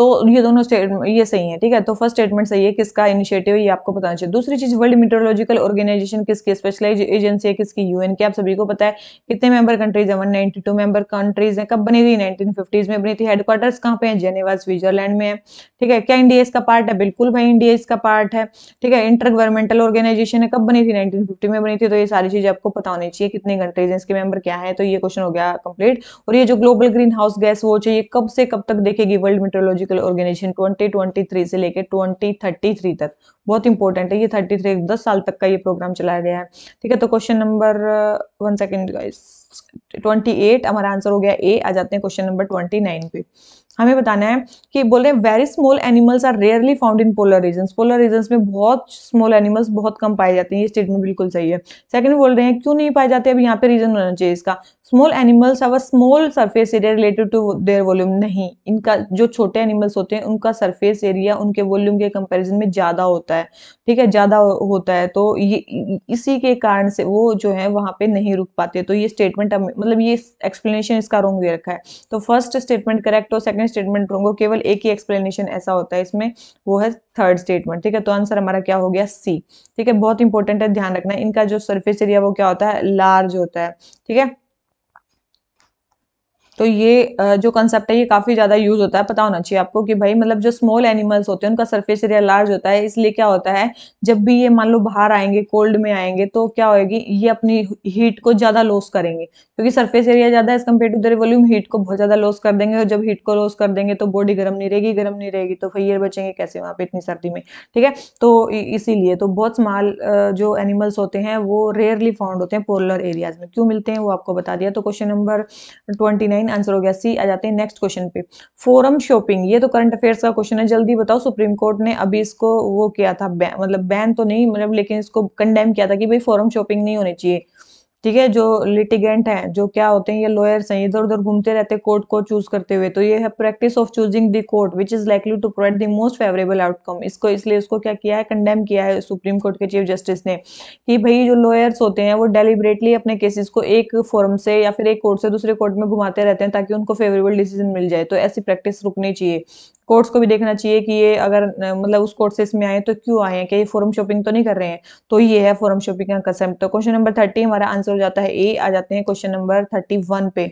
[SPEAKER 1] तो ये दोनों स्टेट ये सही है ठीक है तो फर्स्ट स्टेटमेंट सही है किसका इनिशिएटिव ये आपको बताना चाहिए दूसरी चीज वर्ल्ड मीटरोलॉजिकल ऑर्गेनाइजेशन किसकी स्पेशलाइज एजेंसी है किसकी यूएन की आप सभी को पता है कितने मेंबर कंट्रीज है one ninety two member countries है कब बनी थी नाइनटीन फिफ्टीज में बनी थी हेडक्वार्टर्स कहाँ पे है जेनेवा स्विटरलैंड में है ठीक है क्या इंडिया इसका पार्ट है बिल्कुल भाई इंडिया इसका पार्ट है ठीक है इंटर गवर्नमेंटल ऑर्गेनाइजेशन है कब बनी थी नाइनटीन फिफ्टी में बनी थी तो ये सारी चीज आपको पता होनी चाहिए कितनी कंट्रीज है इसके मेंबर क्या है तो ये क्वेश्चन हो गया कंप्लीट और ये जो ग्लोबल ग्रीन हाउस गैस वो चाहिए कब से कब तक देखेगी वर्ल्ड मीटरोलॉजिकल फिजिकल ऑर्गेनाइजेशन 2023 से लेकर 2033 तक बहुत इंपॉर्टेंट है ये 33 थ्री दस साल तक का ये प्रोग्राम चलाया गया है ठीक है तो question number one second twenty eight हमारा आंसर हो गया ए आ जाते हैं क्वेश्चन नंबर ट्वेंटी नाइन पे हमें बताना है कि बोल रहे हैं very small animals are rarely found in polar region polar region में बहुत स्मॉल एनिमल्स बहुत कम पाए जाते हैं ये स्टेटमेंट बिल्कुल सही है सेकंड बोल रहे हैं क्यों नहीं पाए जाते अब यहाँ पे रीजन होना चाहिए इसका small animals have small surface area related to their volume नहीं इनका जो छोटे एनिमल्स होते हैं उनका सरफेस एरिया उनके वॉल्यूम के कंपैरिजन में ज़्यादा होता है ठीक है ज़्यादा होता है तो ये इसी के कारण से वो जो है वहां पे नहीं रुक पाते तो ये स्टेटमेंट मतलब ये एक्सप्लेनेशन इसका रोंग दे रखा है तो फर्स्ट स्टेटमेंट करेक्ट और सेकेंड स्टेटमेंट रोंग हो केवल एक ही एक्सप्लेनेशन ऐसा होता है इसमें वो है थर्ड स्टेटमेंट ठीक है तो आंसर हमारा क्या हो गया सी ठीक है बहुत इंपॉर्टेंट है ध्यान रखना इनका जो सरफेस एरिया वो क्या होता है लार्ज होता है ठीक है तो ये जो कंसेप्ट है ये काफ़ी ज़्यादा यूज़ होता है पता होना चाहिए आपको कि भाई मतलब जो स्मॉल एनिमल्स होते हैं उनका सरफेस एरिया लार्ज होता है इसलिए क्या होता है जब भी ये मान लो बाहर आएंगे कोल्ड में आएंगे तो क्या होगी ये अपनी हीट को ज़्यादा लॉस करेंगे क्योंकि सरफेस एरिया ज़्यादा as compare to their volume heat को बहुत ज़्यादा लॉस कर देंगे और जब हीट को लॉस कर देंगे तो बॉडी गर्म नहीं रहेगी गर्म नहीं रहेगी तो फैर बचेंगे कैसे वहां पर इतनी सर्दी में ठीक है तो इसीलिए तो बहुत स्मॉल जो एनिमल्स होते हैं वो रेयरली फाउंड होते हैं पोलर एरियाज में क्यों मिलते हैं वो आपको बता दिया तो question number twenty nine answer हो गया सी आ जाते हैं नेक्स्ट क्वेश्चन पे फोरम शॉपिंग ये तो करंट अफेयर्स का क्वेश्चन है जल्दी बताओ सुप्रीम कोर्ट ने अभी इसको वो किया था बै, मतलब बैन तो नहीं मतलब लेकिन इसको कंडेम किया था कि भाई फोरम शॉपिंग नहीं होनी चाहिए ठीक है जो लिटिगेंट हैं जो क्या होते हैं ये लॉयर्स हैं इधर उधर घूमते रहते हैं कोर्ट को चूज करते हुए तो ये है practice of choosing the court which is likely to provide the most favourable outcome इसको इसलिए इसको क्या किया है कंडेम किया है सुप्रीम कोर्ट के चीफ जस्टिस ने कि भाई जो लॉयर्स होते हैं वो डेलीबरेटली अपने केसेस को एक फॉर्म से या फिर एक कोर्ट से दूसरे कोर्ट में घुमाते रहते हैं ताकि उनको फेवरेबल डिसीजन मिल जाए तो ऐसी प्रैक्टिस रुकनी चाहिए कोर्ट्स को भी देखना चाहिए कि ये अगर मतलब उस कोर्सेस में आए तो क्यों आए हैं कि ये फॉरम शॉपिंग तो नहीं कर रहे हैं तो ये है फॉरम शॉपिंग का कंसेप्ट तो क्वेश्चन नंबर थर्टी हमारा आंसर हो जाता है ए आ जाते हैं क्वेश्चन नंबर थर्टी वन पे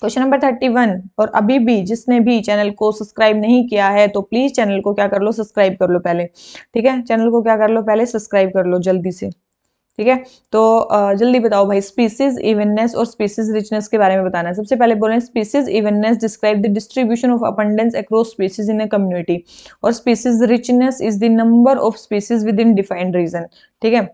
[SPEAKER 1] क्वेश्चन नंबर थर्टी वन और अभी भी जिसने भी चैनल को सब्सक्राइब नहीं किया है तो प्लीज चैनल को क्या कर लो सब्सक्राइब कर लो पहले ठीक है चैनल को क्या कर लो पहले सब्सक्राइब कर लो जल्दी से ठीक है तो जल्दी बताओ भाई स्पीसीज इवननेस और स्पीसीज रिचनेस के बारे में बताना है सबसे पहले बोले species evenness describe the distribution of abundance across species in a community और species richness is the number of species within defined region ठीक है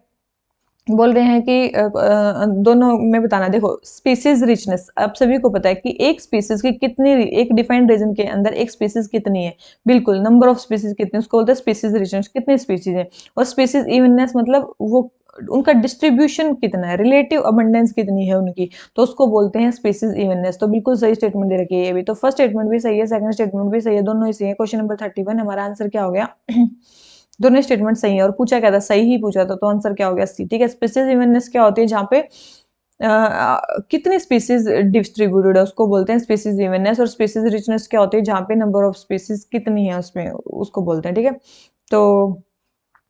[SPEAKER 1] बोल रहे हैं कि दोनों में बताना देखो स्पीसीज रिचनेस आप सभी को पता है कि एक स्पीसीज की कितनी एक डिफाइंड रीजन के अंदर एक स्पीसीज कितनी है बिल्कुल नंबर ऑफ स्पीसीज कितनी उसको बोलते हैं स्पीसीज रिचनेस कितनी स्पीसीज है और स्पीसीज इवननेस मतलब वो उनका डिस्ट्रीब्यूशन कितना है रिलेटिव अबंडेंस कितनी है उनकी तो उसको बोलते हैं स्पीसीज इवननेस तो बिल्कुल सही स्टेटमेंट दे रखी है ये भी तो फर्स्ट स्टेटमेंट भी सही है सेकंड स्टेटमेंट भी सही है दोनों ही सही है क्वेश्चन नंबर थर्टी वन हमारा आंसर क्या हो गया दोनों स्टेटमेंट सही है और पूछा क्या था सही ही पूछा था तो आंसर क्या हो गया सी ठीक है स्पीसीज इवननेस क्या होती है जहाँ पे कितनी स्पीसीज डिस्ट्रीब्यूटेड है उसको बोलते हैं स्पीसीज इवननेस और स्पीसीज रिचनेस क्या होती है जहाँ पे नंबर ऑफ स्पीसीज कितनी है उसमें उसको बोलते हैं ठीक है तो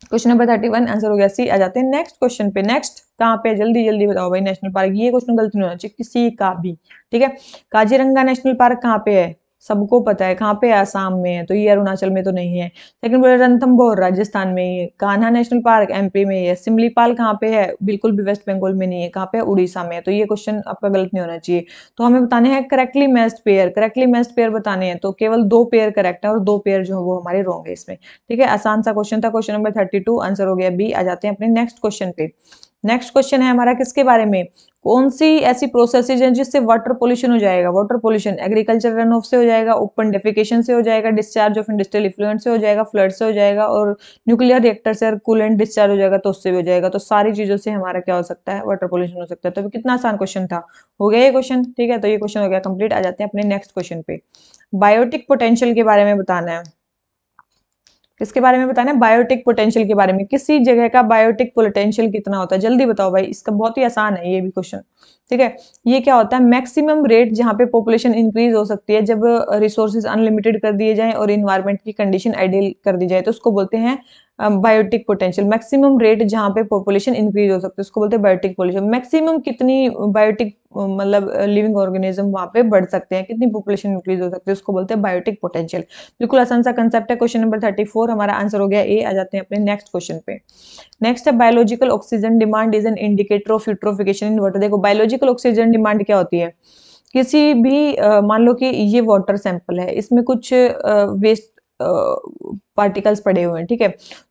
[SPEAKER 1] question number thirty one answer हो गया सी आ जाते हैं नेक्स्ट क्वेश्चन पे नेक्स्ट कहाँ पे जल्दी जल्दी बताओ भाई नेशनल पार्क ये क्वेश्चन गलत नहीं होना चाहिए किसी का भी ठीक है काजीरंगा नेशनल पार्क कहाँ पे है सबको पता है कहाँ पे आसाम में है तो ये अरुणाचल में तो नहीं है सेकंड बोले रणथम्भौर राजस्थान में ही है कान्हा नेशनल पार्क एमपी में ही है सिमलीपाल कहाँ पे है बिल्कुल भी वेस्ट बंगाल में नहीं है कहाँ पे है उड़ीसा में है तो ये क्वेश्चन आपका गलत नहीं होना चाहिए तो हमें बताने हैं correctly matched pair correctly matched pair बताने हैं तो केवल दो पेयर करेक्ट है और दो पेयर जो है वो हमारे रॉन्ग है इसमें ठीक है आसान सा क्वेश्चन था क्वेश्चन नंबर थर्टी आंसर हो गया बी आ जाते हैं अपने नेक्स्ट क्वेश्चन पे नेक्स्ट क्वेश्चन है हमारा किसके बारे में कौन सी ऐसी प्रोसेसेज हैं जिससे वाटर पोल्यूशन हो जाएगा water pollution agriculture runoff से हो जाएगा ओपन डेफिकेशन से हो जाएगा डिस्चार्ज ऑफ इंडस्ट्रियल इफ्लुएंट से हो जाएगा फ्लड से हो जाएगा और न्यूक्लियर रिएक्टर से कूलेंट डिस्चार्ज हो जाएगा तो उससे भी हो जाएगा तो सारी चीज़ों से हमारा क्या हो सकता है वाटर पोल्यूशन हो सकता है तो कितना आसान क्वेश्चन था हो गया ये क्वेश्चन ठीक है तो ये क्वेश्चन हो गया कंप्लीट आ जाते हैं अपने नेक्स्ट क्वेश्चन पे बायोटिक पोटेंशियल के बारे में बताना है इसके बारे में बताना है बायोटिक पोटेंशियल के बारे में किसी जगह का बायोटिक पोटेंशियल कितना होता है जल्दी बताओ भाई इसका बहुत ही आसान है ये भी क्वेश्चन ठीक है ये क्या होता है मैक्सिमम रेट जहाँ पे पॉपुलेशन इंक्रीज हो सकती है जब रिसोर्सेज अनलिमिटेड कर दिए जाएं और इन्वायरमेंट की कंडीशन आइडियल कर दी जाए तो उसको बोलते हैं बायोटिक पोटेंशियल मैक्सिमम रेट जहाँ पे पॉपुलेशन इंक्रीज हो सकती है उसको बोलते हैं बायोटिक पोलेशन मैक्सिमम कितनी बायोटिक मतलब लिविंग ऑर्गेनिज्म वहां पे बढ़ सकते हैं कितनी पॉपुलेशन इंक्रीज हो सकती है उसको बोलते हैं बायोटिक पोटेंशियल बिल्कुल आसान सा कंसेप्ट है क्वेश्चन नंबर थर्टी फोर हमारा आंसर हो गया ए आ जाते हैं अपने नेक्स्ट क्वेश्चन पे नेक्स्ट है biological oxygen demand is an indicator of eutrophication in water देखो बायोलॉजिकल ऑक्सीजन डिमांड क्या होती है किसी भी मान लो कि ये वाटर सैंपल है इसमें कुछ वेस्ट पार्टिकल्स पड़े हुए हैं ठीक है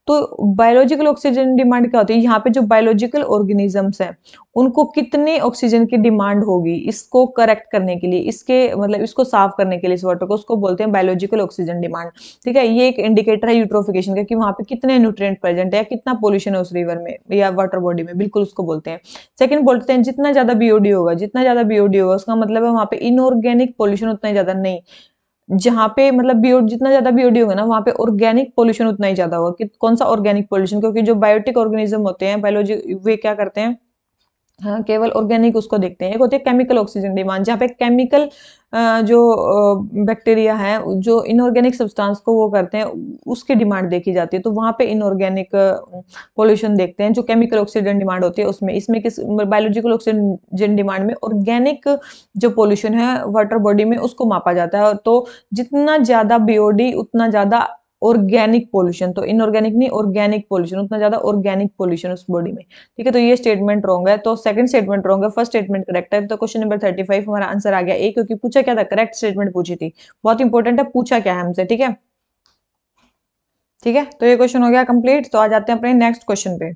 [SPEAKER 1] तो बायोलॉजिकल ऑक्सीजन डिमांड क्या होती है यहाँ पे जो बायोलॉजिकल ऑर्गेनिजम्स हैं उनको कितने ऑक्सीजन की डिमांड होगी इसको करेक्ट करने के लिए इसके मतलब इसको साफ करने के लिए इस वाटर को उसको बोलते हैं बायोलॉजिकल ऑक्सीजन डिमांड ठीक है ये एक इंडिकेटर है यूट्रोफिकेशन का कि वहाँ पे कितने न्यूट्रिएंट प्रेजेंट है कितना पोल्यूशन है उस रिवर में या वाटर बॉडी में बिल्कुल उसको बोलते हैं सेकंड बोलते हैं जितना ज़्यादा बीओडी होगा जितना ज़्यादा बीओडी होगा उसका मतलब है वहाँ पे इनऑर्गेनिक पॉल्यूशन उतना ज़्यादा नहीं जहाँ पे मतलब बीओ जितना ज्यादा बीओडी होगा ना वहाँ पे ऑर्गेनिक पोल्यूशन उतना ही ज्यादा होगा कि कौन सा ऑर्गेनिक पोल्यूशन क्योंकि जो बायोटिक ऑर्गेनिज्म होते हैं बायोलॉजी वे क्या करते हैं हाँ केवल ऑर्गेनिक उसको देखते हैं एक होती है केमिकल ऑक्सीजन डिमांड जहाँ पे केमिकल जो बैक्टीरिया है जो इनऑर्गेनिक सब्सटेंस को वो करते हैं उसकी डिमांड देखी जाती है तो वहाँ पे इनऑर्गेनिक पोल्यूशन देखते हैं जो केमिकल ऑक्सीजन डिमांड होती है उसमें इसमें किस बायोलॉजिकल ऑक्सीजन डिमांड में ऑर्गेनिक जो पोल्यूशन है वाटर बॉडी में उसको मापा जाता है तो जितना ज़्यादा बीओडी उतना ज़्यादा ऑर्गेनिक पोल्यूशन तो इनऑर्गेनिक नहीं ऑर्गेनिक पोल्यूशन उतना ज्यादा ऑर्गेनिक पोल्यूशन उस बॉडी में ठीक है तो ये स्टेटमेंट रॉन्ग है तो सेकंड स्टेटमेंट रॉन्ग है फर्स्ट स्टेटमेंट करेक्ट है तो क्वेश्चन नंबर थर्टी फाइव हमारा आंसर आ गया ए क्योंकि पूछा क्या था करेक्ट स्टेटमेंट पूछी थी बहुत इंपॉर्टेंट है पूछा क्या है हमसे ठीक है ठीक है तो ये क्वेश्चन हो गया कंप्लीट तो आ जाते हैं अपने नेक्स्ट क्वेश्चन पे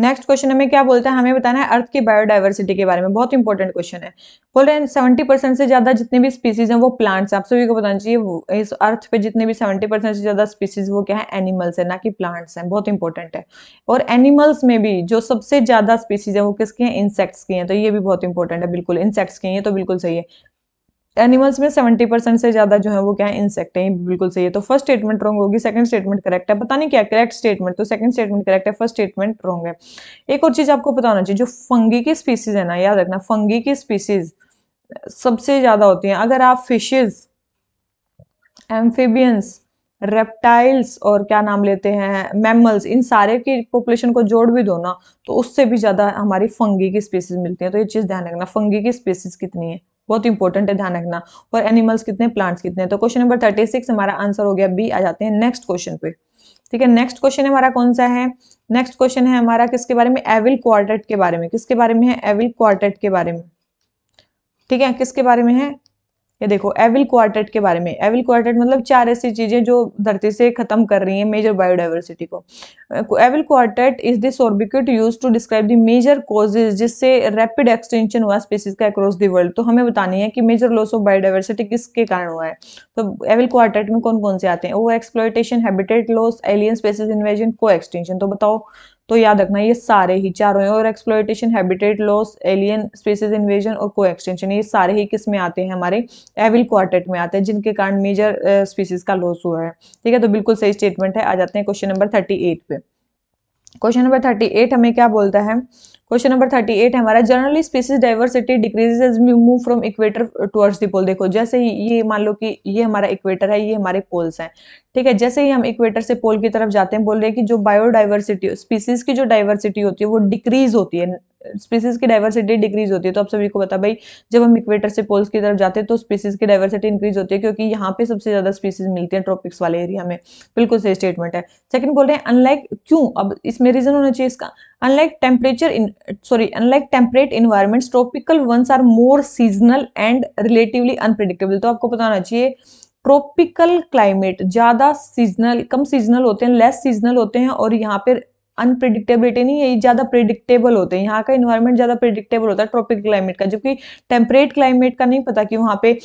[SPEAKER 1] नेक्स्ट क्वेश्चन हमें क्या बोलता है हमें बताना है अर्थ की बायोडाइवर्सिटी के बारे में बहुत इंपॉर्टेंट क्वेश्चन है बोल रहे हैं सेवेंटी परसेंट से ज्यादा जितने भी स्पीसीज हैं वो प्लांट्स आप सभी को बताना चाहिए इस अर्थ पे जितने भी सेवेंटी परसेंट से ज्यादा स्पीसीज वो क्या है एनिमल्स है ना कि प्लांट्स हैं बहुत इंपॉर्टेंट है और एनिमल्स में भी जो सबसे ज्यादा स्पीसीज है वो किसकी है इंसेक्ट्स की हैं तो ये भी बहुत इंपॉर्टेंट है बिल्कुल इंसेक्ट्स की हैं तो बिल्कुल सही है एनिमल्स में सेवेंटी परसेंट से ज़्यादा जो है वो क्या है इंसेक्ट है बिल्कुल सही है तो फर्स्ट स्टेटमेंट रॉन्ग होगी सेकंड स्टेटमेंट करेक्ट है पता नहीं क्या करेक्ट स्टेटमेंट तो सेकंड स्टेटमेंट करेक्ट है फर्स्ट स्टेटमेंट रॉन्ग है एक और चीज़ आपको बताना चाहिए जो फंगी की स्पीसीज है ना याद रखना फंगी की स्पीसीज सबसे ज़्यादा होती है अगर आप फिशेज एम्फीबियंस रेप्टाइल्स और क्या नाम लेते हैं मैमल्स इन सारे की पॉपुलेशन को जोड़ भी दो ना तो उससे भी ज़्यादा हमारी फंगी की स्पीसीज मिलती है तो ये चीज़ ध्यान रखना फंगी की स्पीसीज कितनी है बहुत इंपॉर्टेंट है ध्यान रखना और एनिमल्स कितने प्लांट्स कितने तो क्वेश्चन नंबर थर्टी सिक्स हमारा आंसर हो गया बी आ जाते हैं नेक्स्ट क्वेश्चन पे ठीक है नेक्स्ट क्वेश्चन हमारा कौन सा है नेक्स्ट क्वेश्चन है हमारा किसके बारे में एविल क्वार्टेट के बारे में किसके बारे में है एविल क्वार्टेट के बारे में ठीक है किसके बारे में है ये देखो एविल क्वार्टेट के बारे में एविल क्वार्टेट मतलब चार ऐसी चीज़ें जो धरती से खत्म कर रही हैं मेजर बायोडाइवर्सिटी को एविल क्वार्टेट इज दिस ऑर्बिक्यूट use to describe the major causes जिससे रैपिड एक्सटेंशन हुआ स्पेसिस का अक्रॉस द वर्ल्ड तो हमें बतानी है कि मेजर लॉस ऑफ बायोडाइवर्सिटी किसके कारण हुआ है तो एविल क्वार्टेट में कौन कौन से आते हैं वो exploitation habitat loss alien species invasion coextinction तो बताओ तो याद रखना ये सारे ही चारों हैं और exploitation habitat loss alien species invasion और को एक्सटेंशन ये सारे ही किस में आते हैं हमारे एविल क्वार्टेट में आते हैं जिनके कारण मेजर स्पीसीज का लॉस हुआ है ठीक है तो बिल्कुल सही स्टेटमेंट है आ जाते हैं क्वेश्चन नंबर थर्टी एट पे क्वेश्चन नंबर थर्टी एट हमें क्या बोलता है क्वेश्चन नंबर थर्टी एट हमारा generally species diversity decreases as we move from equator towards the pole देखो जैसे ही ये मान लो कि ये हमारा इक्वेटर है ये हमारे पोल्स हैं ठीक है जैसे ही हम इक्वेटर से पोल की तरफ जाते हैं बोल रहे हैं कि जो बायोडाइवर्सिटी स्पीसीज की जो डाइवर्सिटी होती है वो डिक्रीज होती है स्पीसीज की डाइवर्सिटी डिक्रीज होती है तो आप सभी को बता भाई जब हम इक्वेटर से पोल्स की तरफ जाते हैं तो स्पीसीज की डाइवर्सिटी इंक्रीज होती है क्योंकि यहाँ पे सबसे ज्यादा स्पीसीज मिलती है ट्रॉपिक्स वाले एरिया में बिल्कुल सही स्टेटमेंट है सेकंड बोल रहे हैं अनलाइक क्यों अब इसमें रीजन होना चाहिए इसका unlike temperature in sorry unlike temperate environment tropical ones are more seasonal and relatively unpredictable तो आपको पता होना चाहिए ट्रॉपिकल क्लाइमेट ज़्यादा सीजनल कम सीजनल होते हैं लेस सीजनल होते हैं और यहाँ पे अनप्रिडिक्टेबिलिटी नहीं है ज़्यादा प्रिडिक्टेबल होते हैं यहाँ का इन्वायरमेंट ज़्यादा प्रिडिक्टेबल होता है ट्रॉपिकल क्लाइमेट का जबकि टेम्परेट क्लाइमेट का नहीं पता कि वहाँ पे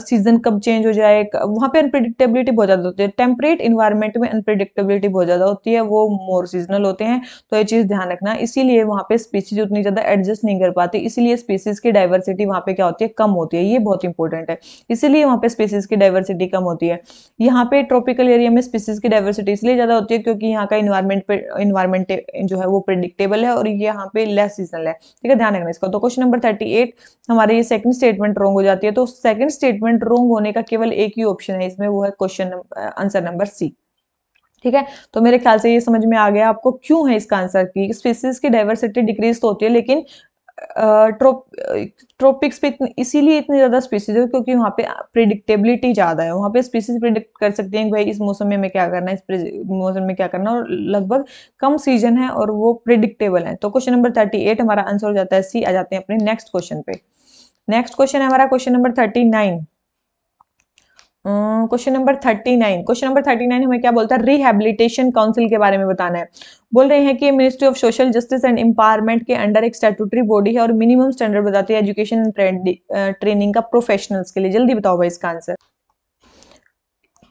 [SPEAKER 1] सीजन कब चेंज हो जाए वहाँ पे अनप्रिडिक्टेबिलिटी बहुत ज़्यादा होती है टेम्परेट इन्वायरमेंट में अनप्रिडिक्टेबिलिटी बहुत ज़्यादा होती है वो मोर सीजनल होते हैं तो ये चीज़ ध्यान रखना इसीलिए वहाँ पे स्पीसीज उतनी ज़्यादा एडजस्ट नहीं कर पाती इसीलिए स्पीसीज की डाइवर्सिटी वहाँ पे क्या होती है कम होती है ये बहुत इंपॉर्टेंट है इसीलिए वहाँ पे स्पीसीज की डाइवर्सिटी कम होती है यहाँ पे ट्रॉपिकल एरिया में स्पीसीज की डाइवर्सिटी इसलिए ज़्यादा होती है क्योंकि यहाँ का इन्वायरमेंट पे इन्वायरमेंट एनवायरमेंट eh, जो है वो प्रिडिक्टेबल है और यहाँ पे लेस सीजनल है ठीक है ध्यान रखना इसका तो क्वेश्चन नंबर थर्टी एट हमारे ये सेकंड स्टेटमेंट रोंग हो जाती है तो सेकंड स्टेटमेंट रोंग होने का केवल एक ही ऑप्शन है इसमें वो है क्वेश्चन आंसर नंबर सी ठीक है तो मेरे ख्याल से ये समझ में आ गया आपको क्यों है इसका आंसर की स्पीसीज की डाइवर्सिटी डिक्रीज तो होती है लेकिन ट्रोप ट्रॉपिक्स पे इसीलिए इतनी ज़्यादा स्पीसीज है क्योंकि वहाँ पे प्रिडिक्टेबिलिटी ज़्यादा है वहाँ पे स्पीसीज प्रिडिक्ट कर सकते हैं भाई इस मौसम में मैं क्या करना है इस मौसम में क्या करना और लगभग कम सीजन है और वो प्रिडिक्टेबल है तो क्वेश्चन नंबर थर्टी एट हमारा आंसर हो जाता है सी आ जाते हैं अपने नेक्स्ट क्वेश्चन पे नेक्स्ट क्वेश्चन है हमारा question number thirty nine question number thirty nine question number thirty nine हमें क्या बोलता है रिहेबिलिटेशन काउंसिल के बारे में बताना है बोल रहे हैं कि ministry of social justice and empowerment के अंडर एक स्टेटूटरी बॉडी है और मिनिमम स्टैंडर्ड बताती है एजुकेशन ट्रेनिंग का प्रोफेशनल्स के लिए जल्दी बताओ भाई इसका आंसर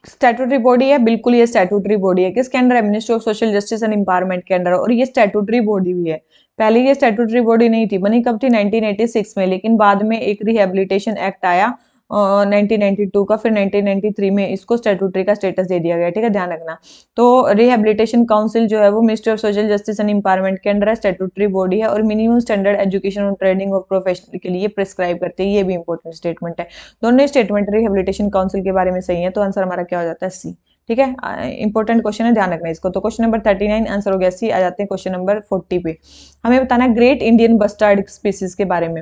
[SPEAKER 1] स्टेटूटरी बॉडी है बिल्कुल ये स्टेटूटरी बॉडी है किसके अंडर है ministry of social justice and empowerment के अंडर और ये स्टेटूटरी बॉडी भी है पहले ये स्टेटूटरी बॉडी नहीं थी बनी कब थी 1986 में लेकिन बाद में एक रिहेबिलिटेशन एक्ट आया 1992 का फिर 1993 में इसको स्टेटूटरी का स्टेटस दे दिया गया ठीक है ध्यान रखना तो रिहेबिलिटेशन काउंसिल जो है वो ministry of social justice and empowerment के अंडर स्टेटूटरी बॉडी है और मिनिमम स्टैंडर्ड एजुकेशन और ट्रेनिंग और प्रोफेशनल के लिए प्रिस्क्राइब करते हैं ये भी इंपॉर्टेंट स्टेटमेंट है दोनों स्टेटमेंट रिहेबिलिटेशन काउंसिल के बारे में सही है तो आंसर हमारा क्या हो जाता है सी ठीक है इंपॉर्टेंट क्वेश्चन है ध्यान रखना इसको तो question number thirty nine answer हो गया सी आ जाते हैं क्वेश्चन नंबर फोर्टी पे हमें बताना है ग्रेट इंडियन बस्टर्ड स्पीसीज के बारे में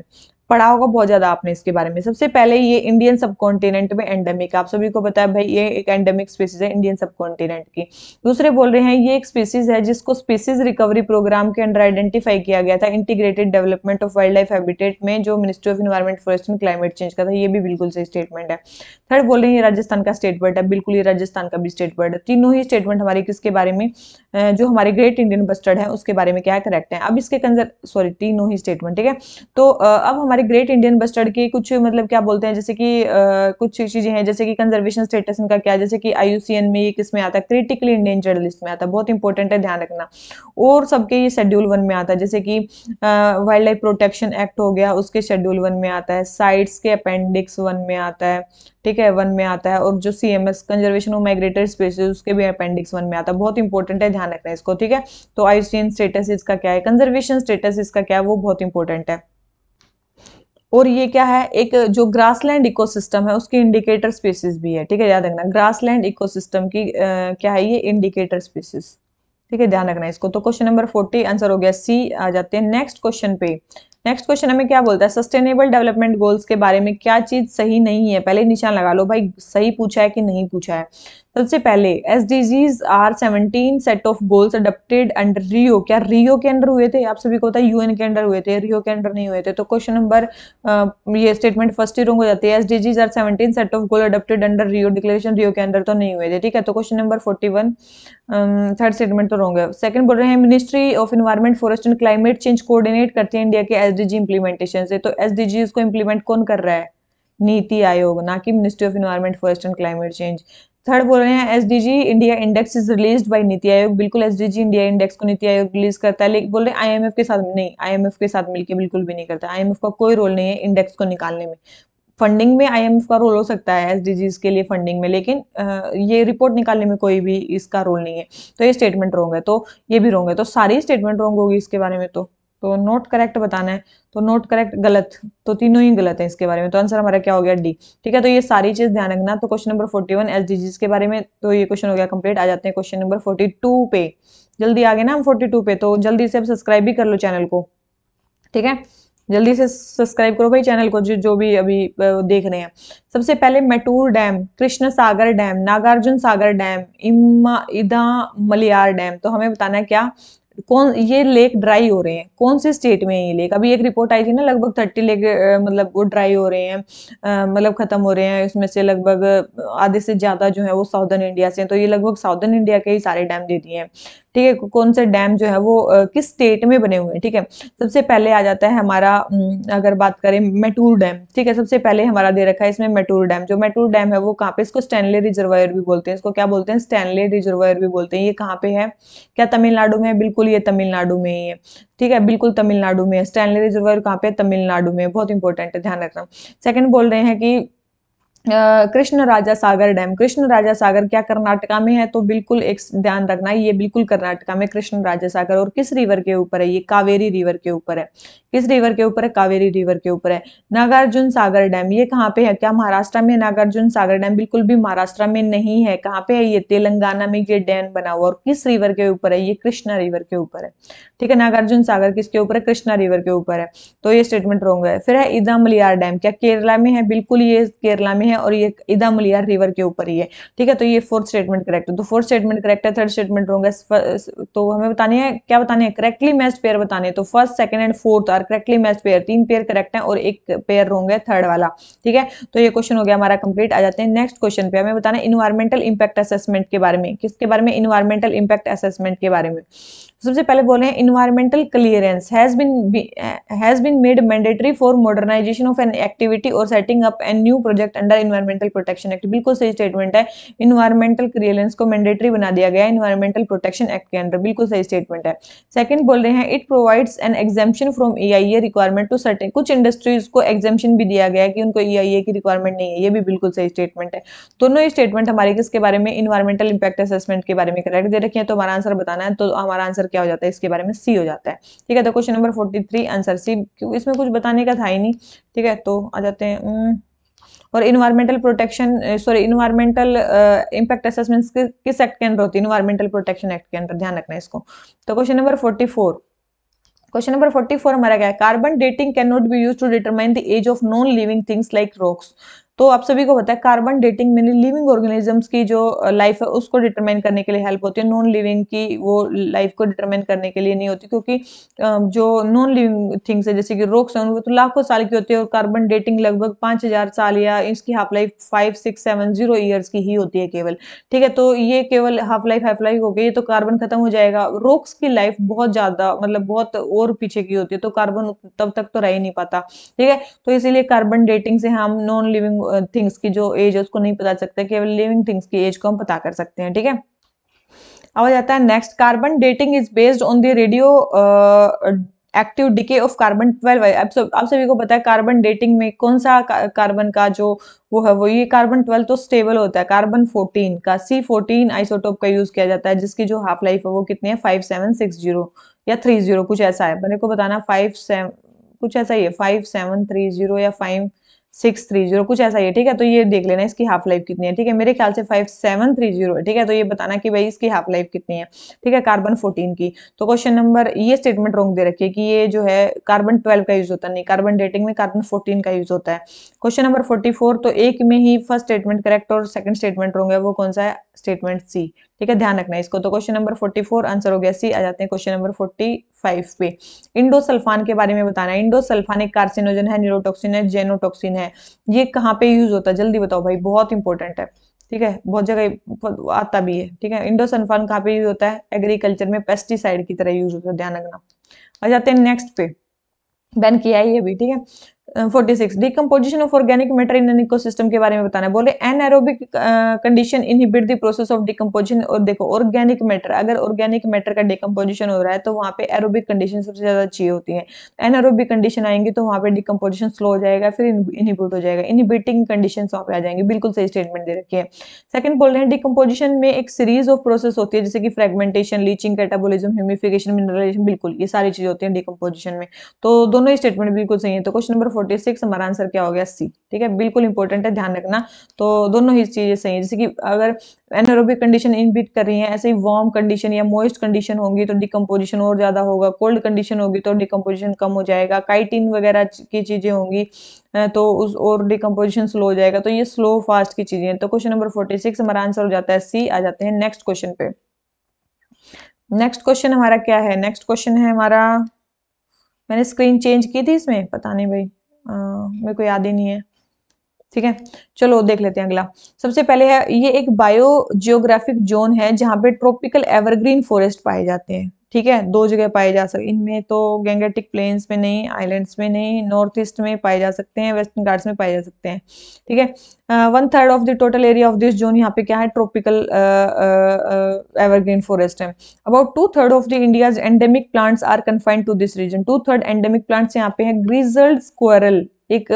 [SPEAKER 1] पढ़ा होगा बहुत ज्यादा आपने इसके बारे में सबसे पहले ये इंडियन सब कॉन्टिनेंट में एंडेमिक आप सभी को बताया भाई ये एक एंडेमिक स्पीसीज है इंडियन सब कॉन्टिनेंट की दूसरे बोल रहे हैं ये एक स्पीसीज है जिसको स्पीसीज रिकवरी प्रोग्राम के अंडर आइडेंटिफाई किया गया था integrated development of wildlife habitat में जो ministry of environment forest and climate change का था ये भी बिल्कुल सही स्टेटमेंट है थर्ड बोल रहे हैं राजस्थान का स्टेट बर्ड है बिल्कुल ये राजस्थान का भी स्टेट बर्ड है तीनों ही स्टेटमेंट हमारे किसके बारे में जो हमारे ग्रेट इंडियन बस्टर्ड है उसके बारे में क्या करेक्ट है अब इसके कंजर सॉरी तीनों ही स्टेटमेंट ठीक है तो अब हमारे हमारे ग्रेट इंडियन बस्टर्ड की कुछ मतलब क्या बोलते हैं जैसे कि आ, कुछ चीज़ें हैं जैसे कि कंजर्वेशन स्टेटस इनका क्या जैसे कि आईयूसीएन में ये किस में आता है क्रिटिकली इंडियन जर्नलिस्ट में आता है बहुत इंपॉर्टेंट है ध्यान रखना और सबके ये शेड्यूल वन में आता है जैसे कि वाइल्ड लाइफ प्रोटेक्शन एक्ट हो गया उसके शेड्यूल वन में आता है साइट्स के अपेंडिक्स वन में आता है ठीक है वन में आता है और जो C M S conservation of migratory species उसके भी अपेंडिक्स वन में आता है बहुत इंपॉर्टेंट है ध्यान रखना इसको ठीक है तो आई स्टेटस इसका क्या है कंजर्वेशन स्टेटस इसका क्या है वो बहुत इंपॉर्टेंट है और ये क्या है एक जो ग्रासलैंड इकोसिस्टम है उसकी इंडिकेटर स्पीसीज भी है ठीक है याद रखना ग्रासलैंड इकोसिस्टम की आ, क्या है ये इंडिकेटर स्पीसीज ठीक है ध्यान रखना इसको तो क्वेश्चन नंबर फोर्टी आंसर हो गया सी आ जाते हैं नेक्स्ट क्वेश्चन पे नेक्स्ट क्वेश्चन हमें क्या बोलता है सस्टेनेबल डेवलपमेंट गोल्स के बारे में क्या चीज़ सही नहीं है पहले निशान लगा लो भाई सही पूछा है कि नहीं पूछा है सबसे पहले S DGs are seventeen set of goals adopted under Rio क्या रियो के अंडर हुए थे आप सभी को पता है यूएन के अंडर हुए थे रियो के अंडर नहीं हुए थे तो क्वेश्चन नंबर ये स्टेटमेंट फर्स्ट ही रोंग हो जाती है SDGs are seventeen set of goal adopted under Rio declaration Rio के अंडर तो नहीं हुए थे ठीक है तो question number forty one third statement तो रोंगे है सेकंड बोल रहे हैं ministry of environment forest and climate change coordinate करती है इंडिया के एस एसडीजी इंप्लीमेंटेशन से तो एसडीजीज को इंप्लीमेंट कौन कर रहा है नीति आयोग ना कि ministry of environment forest and climate change third बोल रहे हैं SDG India index is release by NITI Aayog बिल्कुल एसडीजी इंडिया इंडेक्स को नीति आयोग रिलीज करता है लेकिन बोल रहे हैं आईएमएफ के साथ नहीं आईएमएफ के साथ मिलकर बिल्कुल भी नहीं करता आईएमएफ का कोई रोल नहीं है इंडेक्स को निकालने में फंडिंग में आईएमएफ का रोल हो सकता है एसडीजीज के लिए फंडिंग में लेकिन आ, ये रिपोर्ट निकालने में कोई भी इसका रोल नहीं है तो ये स्टेटमेंट रोंग है तो ये भी रोंग है तो सारी स्टेटमेंट रोंग होगी इसके बारे में तो तो नोट करेक्ट बताना है तो नोट करेक्ट गलत तो तीनों ही गलत है इसके बारे में तो आंसर हमारा क्या हो गया डी ठीक है तो ये सारी चीज़ ध्यान रखना तो क्वेश्चन नंबर फोर्टी वन एस के बारे में तो ये क्वेश्चन हो गया कंप्लीट आ जाते हैं क्वेश्चन नंबर फोर्टी टू पे जल्दी आगे ना हम फोर्टी टू पे तो जल्दी से आप सब्सक्राइब भी कर लो चैनल को ठीक है जल्दी से सब्सक्राइब करो भाई चैनल को जो जो भी अभी देख रहे हैं सबसे पहले Mettur dam Krishna Sagar dam Nagarjuna Sagar dam इमा इदा मलियार डैम तो हमें बताना है क्या कौन ये लेक ड्राई हो रहे हैं कौन से स्टेट में है ये लेक अभी एक रिपोर्ट आई थी ना लगभग थर्टी लेक मतलब वो ड्राई हो रहे हैं मतलब ख़त्म हो रहे हैं उसमें से लगभग आधे से ज़्यादा जो है वो साउदर्न इंडिया से हैं तो ये लगभग साउदर्न इंडिया के ही सारे डैम दे दिए हैं ठीक है कौन से डैम जो है वो किस स्टेट में बने हुए हैं ठीक है सबसे पहले आ जाता है हमारा अगर बात करें मेटूर डैम ठीक है सबसे पहले हमारा दे रखा है इसमें मेटूर डैम जो मेटूर डैम है वो कहाँ पे इसको स्टैनले रिजर्वायर भी बोलते हैं इसको क्या बोलते हैं स्टैनले रिजर्वायर भी बोलते हैं ये कहाँ पे है क्या तमिलनाडु में है बिल्कुल ये तमिलनाडु में ही है ठीक है बिल्कुल तमिलनाडु में है स्टैनले रिजर्वायर कहाँ पे है तमिलनाडु में बहुत इंपॉर्टेंट है ध्यान रखना सेकंड बोल रहे हैं कि कृष्ण राजा सागर डैम कृष्ण राजा सागर क्या कर्नाटका में है तो बिल्कुल एक ध्यान रखना ये बिल्कुल कर्नाटका में कृष्ण राजा सागर और किस रिवर के ऊपर है ये कावेरी रिवर के ऊपर है किस रिवर के ऊपर है कावेरी रिवर के ऊपर है नागार्जुन सागर डैम ये कहाँ पे है क्या महाराष्ट्र में नागार्जुन सागर डैम बिल्कुल भी महाराष्ट्र में नहीं है कहाँ पे है ये तेलंगाना में ये डैम बना हुआ और किस रिवर के ऊपर है ये कृष्णा रिवर के ऊपर है ठीक है नागार्जुन सागर किसके ऊपर है कृष्णा रिवर के ऊपर है तो ये स्टेटमेंट रोंग है फिर है इदामलियार डैम क्या केरला में है बिल्कुल ये केरला में है है और ये इदामलियार रिवर के ऊपर ही है ठीक है तो ये फोर्थ स्टेटमेंट करेक्ट है तो फोर्थ स्टेटमेंट करेक्ट है थर्ड स्टेटमेंट रहूंगा तो हमें बताने तो हैं क्या बताने हैं करेक्टली मैच पेयर बताने तो first second and fourth are correctly match pair तीन पेयर करेक्ट है और एक पेयर रहूंगा थर्ड वाला ठीक है तो ये क्वेश्चन हो गया हमारा कंप्लीट आ जाते हैं नेक्स्ट क्वेश्चन पे हमें बताना इन्वायरमेंटल इंपैक्ट असेसमेंट के बारे में किसके बारे में इन्वायरमेंटल इंपैक्ट असेसमेंट के बारे में सबसे पहले बोल रहे हैं environmental clearance has been has been made mandatory for modernisation of an activity और setting up an new project under environmental protection act बिल्कुल सही स्टेटमेंट है इन्वायरमेंटल क्लियरेंस को मैंडेटरी बना दिया गया है इन्वायरमेंटल प्रोटेक्शन एक्ट के अंडर बिल्कुल सही स्टेटमेंट है सेकंड बोल रहे हैं it provides an exemption from E requirement to certain कुछ इंडस्ट्रीज को एग्जामेशन भी दिया गया है कि उनको ई e की रिक्वायरमेंट नहीं है ये भी बिल्कुल सही स्टेटमेंट है दोनों ही स्टेटमेंट हमारे किसके बारे में इन्वायरमेंटल इंपैक्ट असेसमेंट के बारे में करेक्ट दे रखे हैं तो हमारा आंसर बताना है तो हमारा आंसर क्या हो जाता है इसके बारे में सी हो जाता है ठीक है तो question number forty three answer C क्योंकि इसमें कुछ बताने का था ही नहीं ठीक है तो आ जाते हैं और environmental protection sorry environmental impact assessment किस एक्ट के अंदर होती है इन्वायरमेंटल प्रोटेक्शन एक्ट के अंदर ध्यान रखना इसको तो question number forty four question number 44 हमारा क्या है carbon dating can not be used to determine the age of non living things like rocks तो आप सभी को पता है कार्बन डेटिंग मैंने लिविंग ऑर्गेनिजम्स की जो लाइफ है उसको डिटरमाइन करने के लिए हेल्प होती है नॉन लिविंग की वो लाइफ को डिटरमाइन करने के लिए नहीं होती क्योंकि जो नॉन लिविंग थिंग्स है जैसे कि रोक्स हैं उनको तो लाखों साल की होती है और कार्बन डेटिंग लगभग पाँच हजार साल या इसकी half life five six seven zero years की ही होती है केवल ठीक है तो ये केवल हाफ लाइफ हाफ लाइफ हो गई तो कार्बन खत्म हो जाएगा रोक्स की लाइफ बहुत ज्यादा मतलब बहुत और पीछे की होती है तो कार्बन तब तक तो रह ही नहीं पाता ठीक है तो इसीलिए कार्बन डेटिंग से हम नॉन लिविंग थिंग्स की जो एज है उसको नहीं पता सकते केवल लिविंग थिंग्स की एज को हम पता कर सकते हैं ठीक है uh, अब जाता है next carbon dating is based on the radio active decay of carbon twelve आप सभी को पता है कार्बन डेटिंग में कौन सा कार्बन का जो वो है वो ये कार्बन ट्वेल्व तो स्टेबल होता है कार्बन फोर्टीन का सी फोर्टीन आइसोटोप का यूज किया जाता है जिसकी जो हाफ लाइफ है वो कितनी है फाइव सेवन सिक्स जीरो या थ्री जीरो कुछ ऐसा है मेरे को बताना फाइव सेवन कुछ ऐसा ही है फाइव सेवन थ्री जीरो या फाइव सिक्स थ्री जीरो कुछ ऐसा ही है ठीक है तो ये देख लेना इसकी हाफ लाइफ कितनी है ठीक है मेरे ख्याल से फाइव सेवन थ्री जीरो है ठीक है तो ये बताना कि भाई इसकी हाफ लाइफ कितनी है ठीक है कार्बन फोर्टीन की तो क्वेश्चन नंबर ये स्टेटमेंट रोक दे रखिए कि ये जो है कार्बन ट्वेल्व का यूज होता नहीं कार्बन डेटिंग में कार्बन फोर्टीन का यूज होता है क्वेश्चन नंबर फोर्टी तो एक में ही फर्स्ट स्टेटमेंट करेक्ट और सेकेंड स्टेटमेंट रोंग है वो कौन सा है स्टेटमेंट सी ठीक है ध्यान रखना इसको तो क्वेश्चन नंबर 44 आंसर हो गया सी आ जाते हैं क्वेश्चन नंबर 45 पे इंडोसल्फान के बारे में बताना इंडोसल्फान एक कार्सिनोजन है न्यूरोटॉक्सिन है जेनोटॉक्सिन है ये कहाँ पे यूज होता है जल्दी बताओ भाई बहुत इंपॉर्टेंट है ठीक है बहुत जगह आता भी है ठीक है इंडोसल्फान कहाँ पे यूज होता है एग्रीकल्चर में पेस्टिसाइड की तरह यूज होता है ध्यान रखना आ जाते हैं नेक्स्ट पे बैन किया है ये भी ठीक है forty six decomposition of organic matter in an ecosystem के बारे में बताना बोले anaerobic condition inhibit the process of decomposition और देखो ऑर्गेनिक मैटर अगर ऑर्गेनिक मैटर का डिकम्पोजिशन हो रहा है तो वहाँ पे एरोबिक कंडीशन सबसे ज़्यादा अच्छी होती है एन एरोबिक कंडीशन आएंगी तो वहाँ पे डिकम्पोजिशन स्लो हो जाएगा फिर इनहिबिट हो जाएगा इनहिबिटिंग कंडीशन वहाँ पे आ जाएंगे बिल्कुल सही स्टेटमेंट दे रखी है सेकंड बोल रहे हैं डिकम्पोजिशन में एक सीरीज ऑफ प्रोसेस होती है जैसे कि fragmentation leaching catabolism humification mineralisation बिल्कुल ये सारी चीज़ होती है डिकम्पोजिशन में तो दोनों ही स्टेटमेंट बिल्कुल सही है तो क्वेश्चन नंबर फोर्टी सिक्स हमारा आंसर क्या हो गया सी ठीक है बिल्कुल इंपॉर्टेंट है ध्यान रखना तो दोनों ही चीज़ें सही है जैसे कि अगर एनरोबिक कंडीशन इनबिट कर रही है ऐसे ही वार्म कंडीशन या मोइस्ट तो कंडीशन होगी तो डिकम्पोजिशन और ज़्यादा होगा कोल्ड कंडीशन होगी तो डिकम्पोजिशन कम हो जाएगा काइटिन वगैरह की चीज़ें होंगी तो उस और डिकम्पोजिशन स्लो हो जाएगा तो ये स्लो फास्ट की चीज़ें तो क्वेश्चन नंबर फोर्टी सिक्स हमारा आंसर हो जाता है सी आ जाते हैं नेक्स्ट क्वेश्चन पे नेक्स्ट क्वेश्चन हमारा क्या है नेक्स्ट क्वेश्चन है हमारा मैंने स्क्रीन चेंज की थी इसमें पता नहीं भाई मेरे को याद ही नहीं है ठीक है चलो देख लेते हैं अगला सबसे पहले है ये एक बायो जियोग्राफिक जोन है जहाँ पे ट्रॉपिकल एवरग्रीन फॉरेस्ट पाए जाते हैं ठीक है दो जगह पाए जा सकते इनमें तो गैंगेटिक प्लेन्स में नहीं आइलैंड्स में नहीं नॉर्थ ईस्ट में पाए जा सकते हैं वेस्टर्न घाट्स में पाए जा सकते हैं ठीक है one third of the total area of this zone यहाँ पे क्या है ट्रॉपिकल एवरग्रीन फॉरेस्ट है about two third of the India's endemic plants are confined to this region two third endemic plants यहाँ पे है ग्रीजल्ड स्क्वायरल एक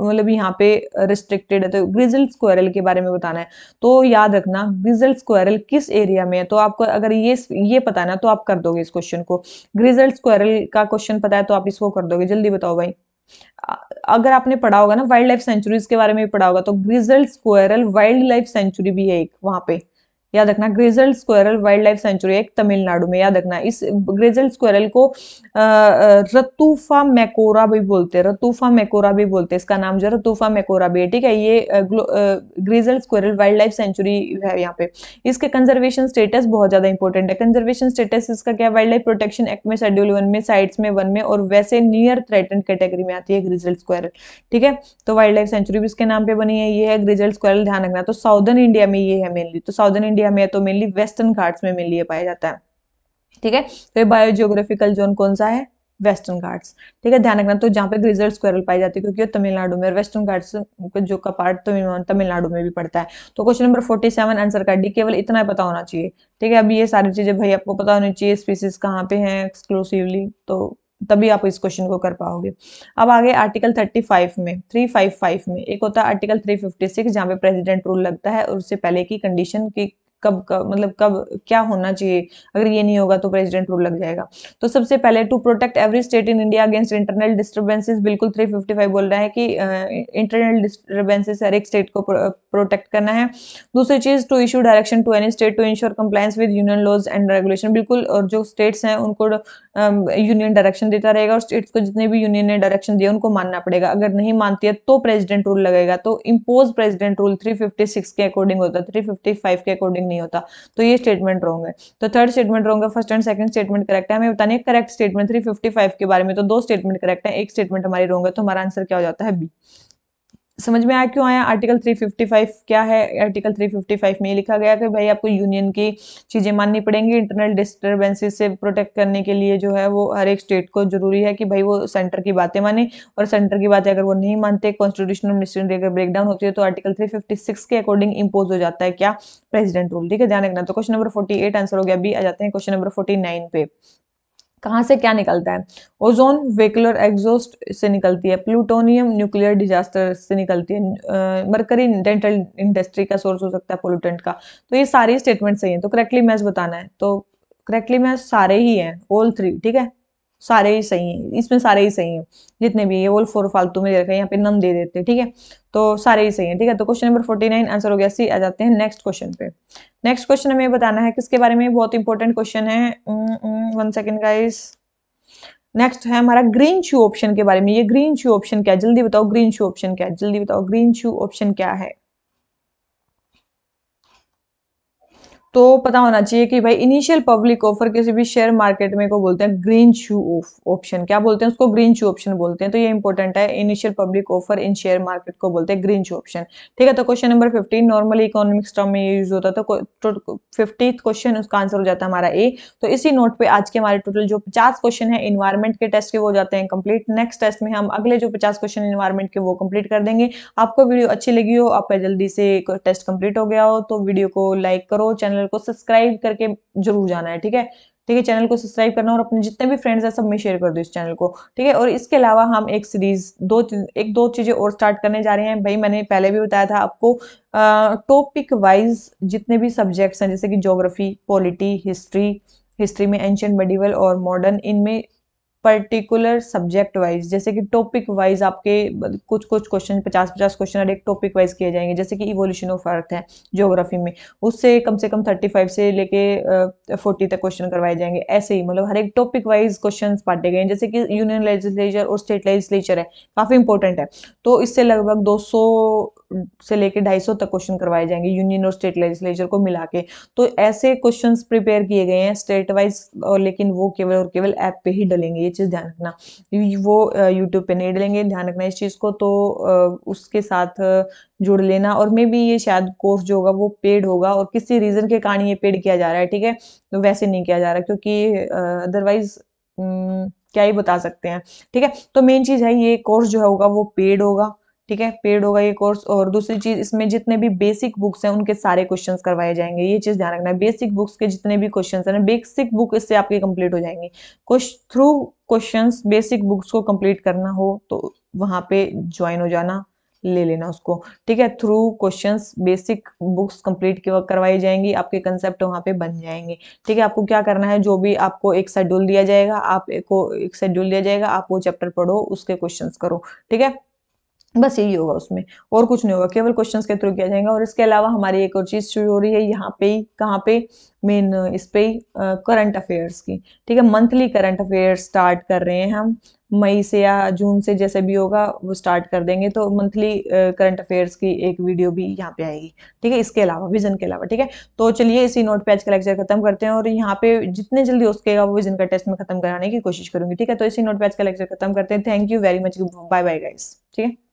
[SPEAKER 1] मतलब यहाँ पे रिस्ट्रिक्टेड है तो ग्रिजल स्क्वायरल के बारे में बताना है तो याद रखना ग्रिजल स्क्वायरल किस एरिया में है तो आपको अगर ये ये पता है ना तो आप कर दोगे इस क्वेश्चन को ग्रिजल स्क्वायरल का क्वेश्चन पता है तो आप इसको कर दोगे जल्दी बताओ भाई अगर आपने पढ़ा होगा ना वाइल्ड लाइफ सेंचुरीज के बारे में पढ़ा होगा तो grizzled squirrel wildlife sanctuary भी है एक वहां पे याद रखना grizzled squirrel wildlife sanctuary act Tamil Nadu में याद रखना इस ग्रेजल स्क्वेरल को रतूफा मैकोरा भी बोलते हैं रतूफा मैकोरा भी बोलते हैं इसका नाम जो है रतूफा मैकोरा भी है ठीक है ये grizzled squirrel wildlife sanctuary है यहाँ पे इसके कंजर्वेशन स्टेटस बहुत ज्यादा इंपॉर्टेंट है कंजर्वेशन स्टेटस इसका क्या वाइल्ड लाइफ प्रोटेक्शन एक्ट में शेड्यूल वन में साइट्स में वन में और वैसे नियर थ्रेटन कैटेगरी में आती है ग्रेजल स्क्वायरल ठीक है तो वाइल्ड लाइफ सेंचुरी भी इसके नाम पे बनी है ये है ग्रेजल स्क्वायरल ध्यान रखना तो साउदर्न इंडिया में ये है मेनली तो साउदर्न इंडिया इंडिया में तो मेनली वेस्टर्न घाट्स में मेनली ये पाया जाता है ठीक है तो ये बायोजियोग्राफिकल जोन कौन सा है वेस्टर्न घाट्स ठीक है ध्यान रखना तो जहाँ पे ग्रिजल स्क्वायरल पाई जाती है क्योंकि तमिलनाडु में वेस्टर्न घाट्स जो का पार्ट तो तमिलनाडु में भी पड़ता है तो question number forty seven answer का डी केवल इतना ही पता होना चाहिए ठीक है अभी ये सारी चीजें भाई आपको पता होनी चाहिए स्पीसीज कहाँ पे हैं एक्सक्लूसिवली तो तभी आप इस क्वेश्चन को कर पाओगे अब आगे आर्टिकल 35 में 355 में एक होता है आर्टिकल 356 जहां पे प्रेसिडेंट रूल लगता है और उससे पहले की कंडीशन की कब, कब मतलब कब क्या होना चाहिए अगर ये नहीं होगा तो प्रेसिडेंट रूल लग जाएगा तो सबसे पहले to protect every state in India against internal disturbances बिल्कुल 355 बोल रहा है कि इंटरनल डिस्टर्बेंसेस हर एक स्टेट को प्रोटेक्ट करना है दूसरी चीज to issue direction to any state to ensure compliance with union laws and regulation बिल्कुल और जो स्टेट्स हैं उनको यूनियन डायरेक्शन देता रहेगा और स्टेट्स को जितने भी यूनियन ने डायरेक्शन दिया उनको मानना पड़ेगा अगर नहीं मानती है तो प्रेसिडेंट रूल लगेगा तो इम्पोज प्रेसिडेंट रूल 356 के अकॉर्डिंग होता है 355 के अकॉर्डिंग नहीं होता तो ये स्टेटमेंट रॉन्ग है तो थर्ड स्टेटमेंट रॉन्ग है first and second statement correct है हमें बताने करेक्ट स्टेटमेंट थ्री के बारे में तो दो स्टेटमेंट करेक्ट है एक स्टेटमेंट हमारी रॉन्ग है तो हमारा आंसर क्या हो जाता है बी समझ में आया क्यों आया आर्टिकल 355 क्या है आर्टिकल 355 में लिखा गया कि भाई आपको यूनियन की चीज़ें माननी पड़ेंगी इंटरनल डिस्टर्बेंसेस से प्रोटेक्ट करने के लिए जो है वो हर एक स्टेट को जरूरी है कि भाई वो सेंटर की बातें माने और सेंटर की बातें अगर वो नहीं मानते कॉन्स्टिट्यूशनल मिशनरी अगर ब्रेकडाउन होती है तो आर्टिकल थ्री के अकॉर्डिंग इम्पोज हो जाता है क्या प्रेजिडेंट रूल ठीक है ध्यान रखना तो क्वेश्चन नंबर फोर्टी आंसर हो गया अभी आ जाते हैं क्वेश्चन नंबर फोर्टी पे कहाँ से क्या निकलता है ओजोन वेकुलर एग्जोस्ट से निकलती है प्लूटोनियम न्यूक्लियर डिजास्टर से निकलती है मरकरी डेंटल इंडस्ट्री का सोर्स हो सकता है पोल्यूटेंट का तो ये सारी स्टेटमेंट सही है तो करेक्टली मैच बताना है तो करेक्टली मैच सारे ही हैं ऑल थ्री ठीक है सारे ही सही हैं इसमें सारे ही सही हैं जितने भी ये वो फोर फालतू में दे रखे हैं यहाँ पे नम दे देते हैं ठीक है तो सारे ही सही हैं ठीक है तो question number forty nine answer हो गया सी आ जाते हैं नेक्स्ट क्वेश्चन पे नेक्स्ट क्वेश्चन हमें बताना है किसके बारे में बहुत इंपॉर्टेंट क्वेश्चन है वन सेकेंड का नेक्स्ट है हमारा ग्रीन शू ऑप्शन के बारे में ये ग्रीन शू ऑप्शन क्या है जल्दी बताओ ग्रीन शू ऑप्शन क्या है जल्दी बताओ ग्रीन शू ऑप्शन क्या है तो पता होना चाहिए कि भाई इनिशियल पब्लिक ऑफर किसी भी शेयर मार्केट में को बोलते हैं ग्रीन शू ऑप्शन क्या बोलते हैं उसको ग्रीन शू ऑप्शन बोलते हैं तो ये इंपॉर्टेंट है initial public offer in share market को बोलते हैं ग्रीन शू ऑप्शन ठीक है तो question number fifteen normally economics term में ये यूज होता है तो फिफ्टीथ क्वेश्चन तो उसका आंसर हो जाता है हमारा ए तो इसी नोट पे आज के हमारे टोटल जो पचास क्वेश्चन है इन्वायरमेंट के टेस्ट के वो जाते हैं कंप्लीट नेक्स्ट टेस्ट में हम अगले जो पचास क्वेश्चन इन्वायरमेंट के वो कंप्लीट कर देंगे आपको वीडियो अच्छी लगी हो आपका जल्दी से टेस्ट कंप्लीट हो गया हो तो वीडियो को लाइक करो चैनल चैनल को सब्सक्राइब करके जरूर जाना है ठीक है ठीक है चैनल को सब्सक्राइब करना और अपने जितने भी फ्रेंड्स हैं सब में शेयर कर दो इस चैनल को ठीक है और इसके अलावा हम एक सीरीज दो एक दो चीज़ें और स्टार्ट करने जा रहे हैं भाई मैंने पहले भी बताया था आपको टॉपिक वाइज जितने भी सब्जेक्ट्स हैं जैसे कि ज्योग्राफी पॉलिटी हिस्ट्री हिस्ट्री में एंशियंट मेडिवल और मॉडर्न इनमें पर्टिकुलर सब्जेक्ट वाइज जैसे कि टॉपिक वाइज आपके कुछ कुछ क्वेश्चन पचास पचास क्वेश्चन हर एक टॉपिक वाइज किए जाएंगे जैसे कि इवोल्यूशन ऑफ अर्थ है ज्योग्राफी में उससे कम से कम थर्टी फाइव से लेके फोर्टी तक क्वेश्चन करवाए जाएंगे ऐसे ही मतलब हर एक टॉपिक वाइज क्वेश्चन बांटे गए हैं जैसे कि यूनियन लेजिस्लेचर और स्टेट लेजिस्लेचर है काफ़ी इंपॉर्टेंट है तो इससे लगभग दो से लेकर ढाई सौ तक क्वेश्चन करवाए जाएंगे यूनियन और स्टेट लेजिस्लेचर को मिला के तो ऐसे क्वेश्चन प्रिपेयर किए गए हैं स्टेट वाइज और लेकिन वो केवल और केवल ऐप पे ही डलेंगे ये चीज़ ध्यान रखना वो यूट्यूब पे नहीं डलेंगे ध्यान रखना इस चीज़ को तो उसके साथ जुड़ लेना और मे भी ये शायद कोर्स जो होगा वो पेड होगा और किसी रीज़न के कारण ये पेड किया जा रहा है ठीक है तो वैसे नहीं किया जा रहा क्योंकि अदरवाइज क्या ही बता सकते हैं ठीक है तो मेन चीज़ है ये कोर्स जो होगा वो पेड होगा ठीक है पेड होगा ये कोर्स और दूसरी चीज इसमें जितने भी बेसिक बुक्स हैं उनके सारे क्वेश्चंस करवाए जाएंगे ये चीज ध्यान रखना है बेसिक बुक्स के जितने भी क्वेश्चन हैं बेसिक बुक इससे आपके कंप्लीट हो जाएंगे कुछ थ्रू क्वेश्चंस बेसिक बुक्स को कंप्लीट करना हो तो वहां पे ज्वाइन हो जाना ले लेना उसको ठीक है through question basic books complete करवाई जाएंगी आपके कंसेप्ट वहां पे बन जाएंगे ठीक है आपको क्या करना है जो भी आपको एक शेड्यूल दिया जाएगा आप एक शेड्यूल दिया जाएगा आप वो चैप्टर पढ़ो उसके क्वेश्चन करो ठीक है बस यही होगा उसमें और कुछ नहीं होगा केवल क्वेश्चन के थ्रू किया जाएगा और इसके अलावा हमारी एक और चीज़ शुरू हो रही है यहाँ पे ही कहाँ पे मेन इस पे ही करंट अफेयर्स की ठीक है मंथली करंट अफेयर्स स्टार्ट कर रहे हैं हम मई से या जून से जैसे भी होगा वो स्टार्ट कर देंगे तो मंथली करंट अफेयर्स की एक वीडियो भी यहाँ पे आएगी ठीक है इसके अलावा विजन के अलावा ठीक है तो चलिए इसी नोट पे आज का लेक्चर खत्म करते हैं और यहाँ पे जितने जल्दी हो सकेगा वो विजन का टेस्ट में खत्म कराने की कोशिश करूंगी ठीक है तो इसी नोट पे आज का लेक्चर खत्म करते हैं thank you very much bye bye guys ठीक है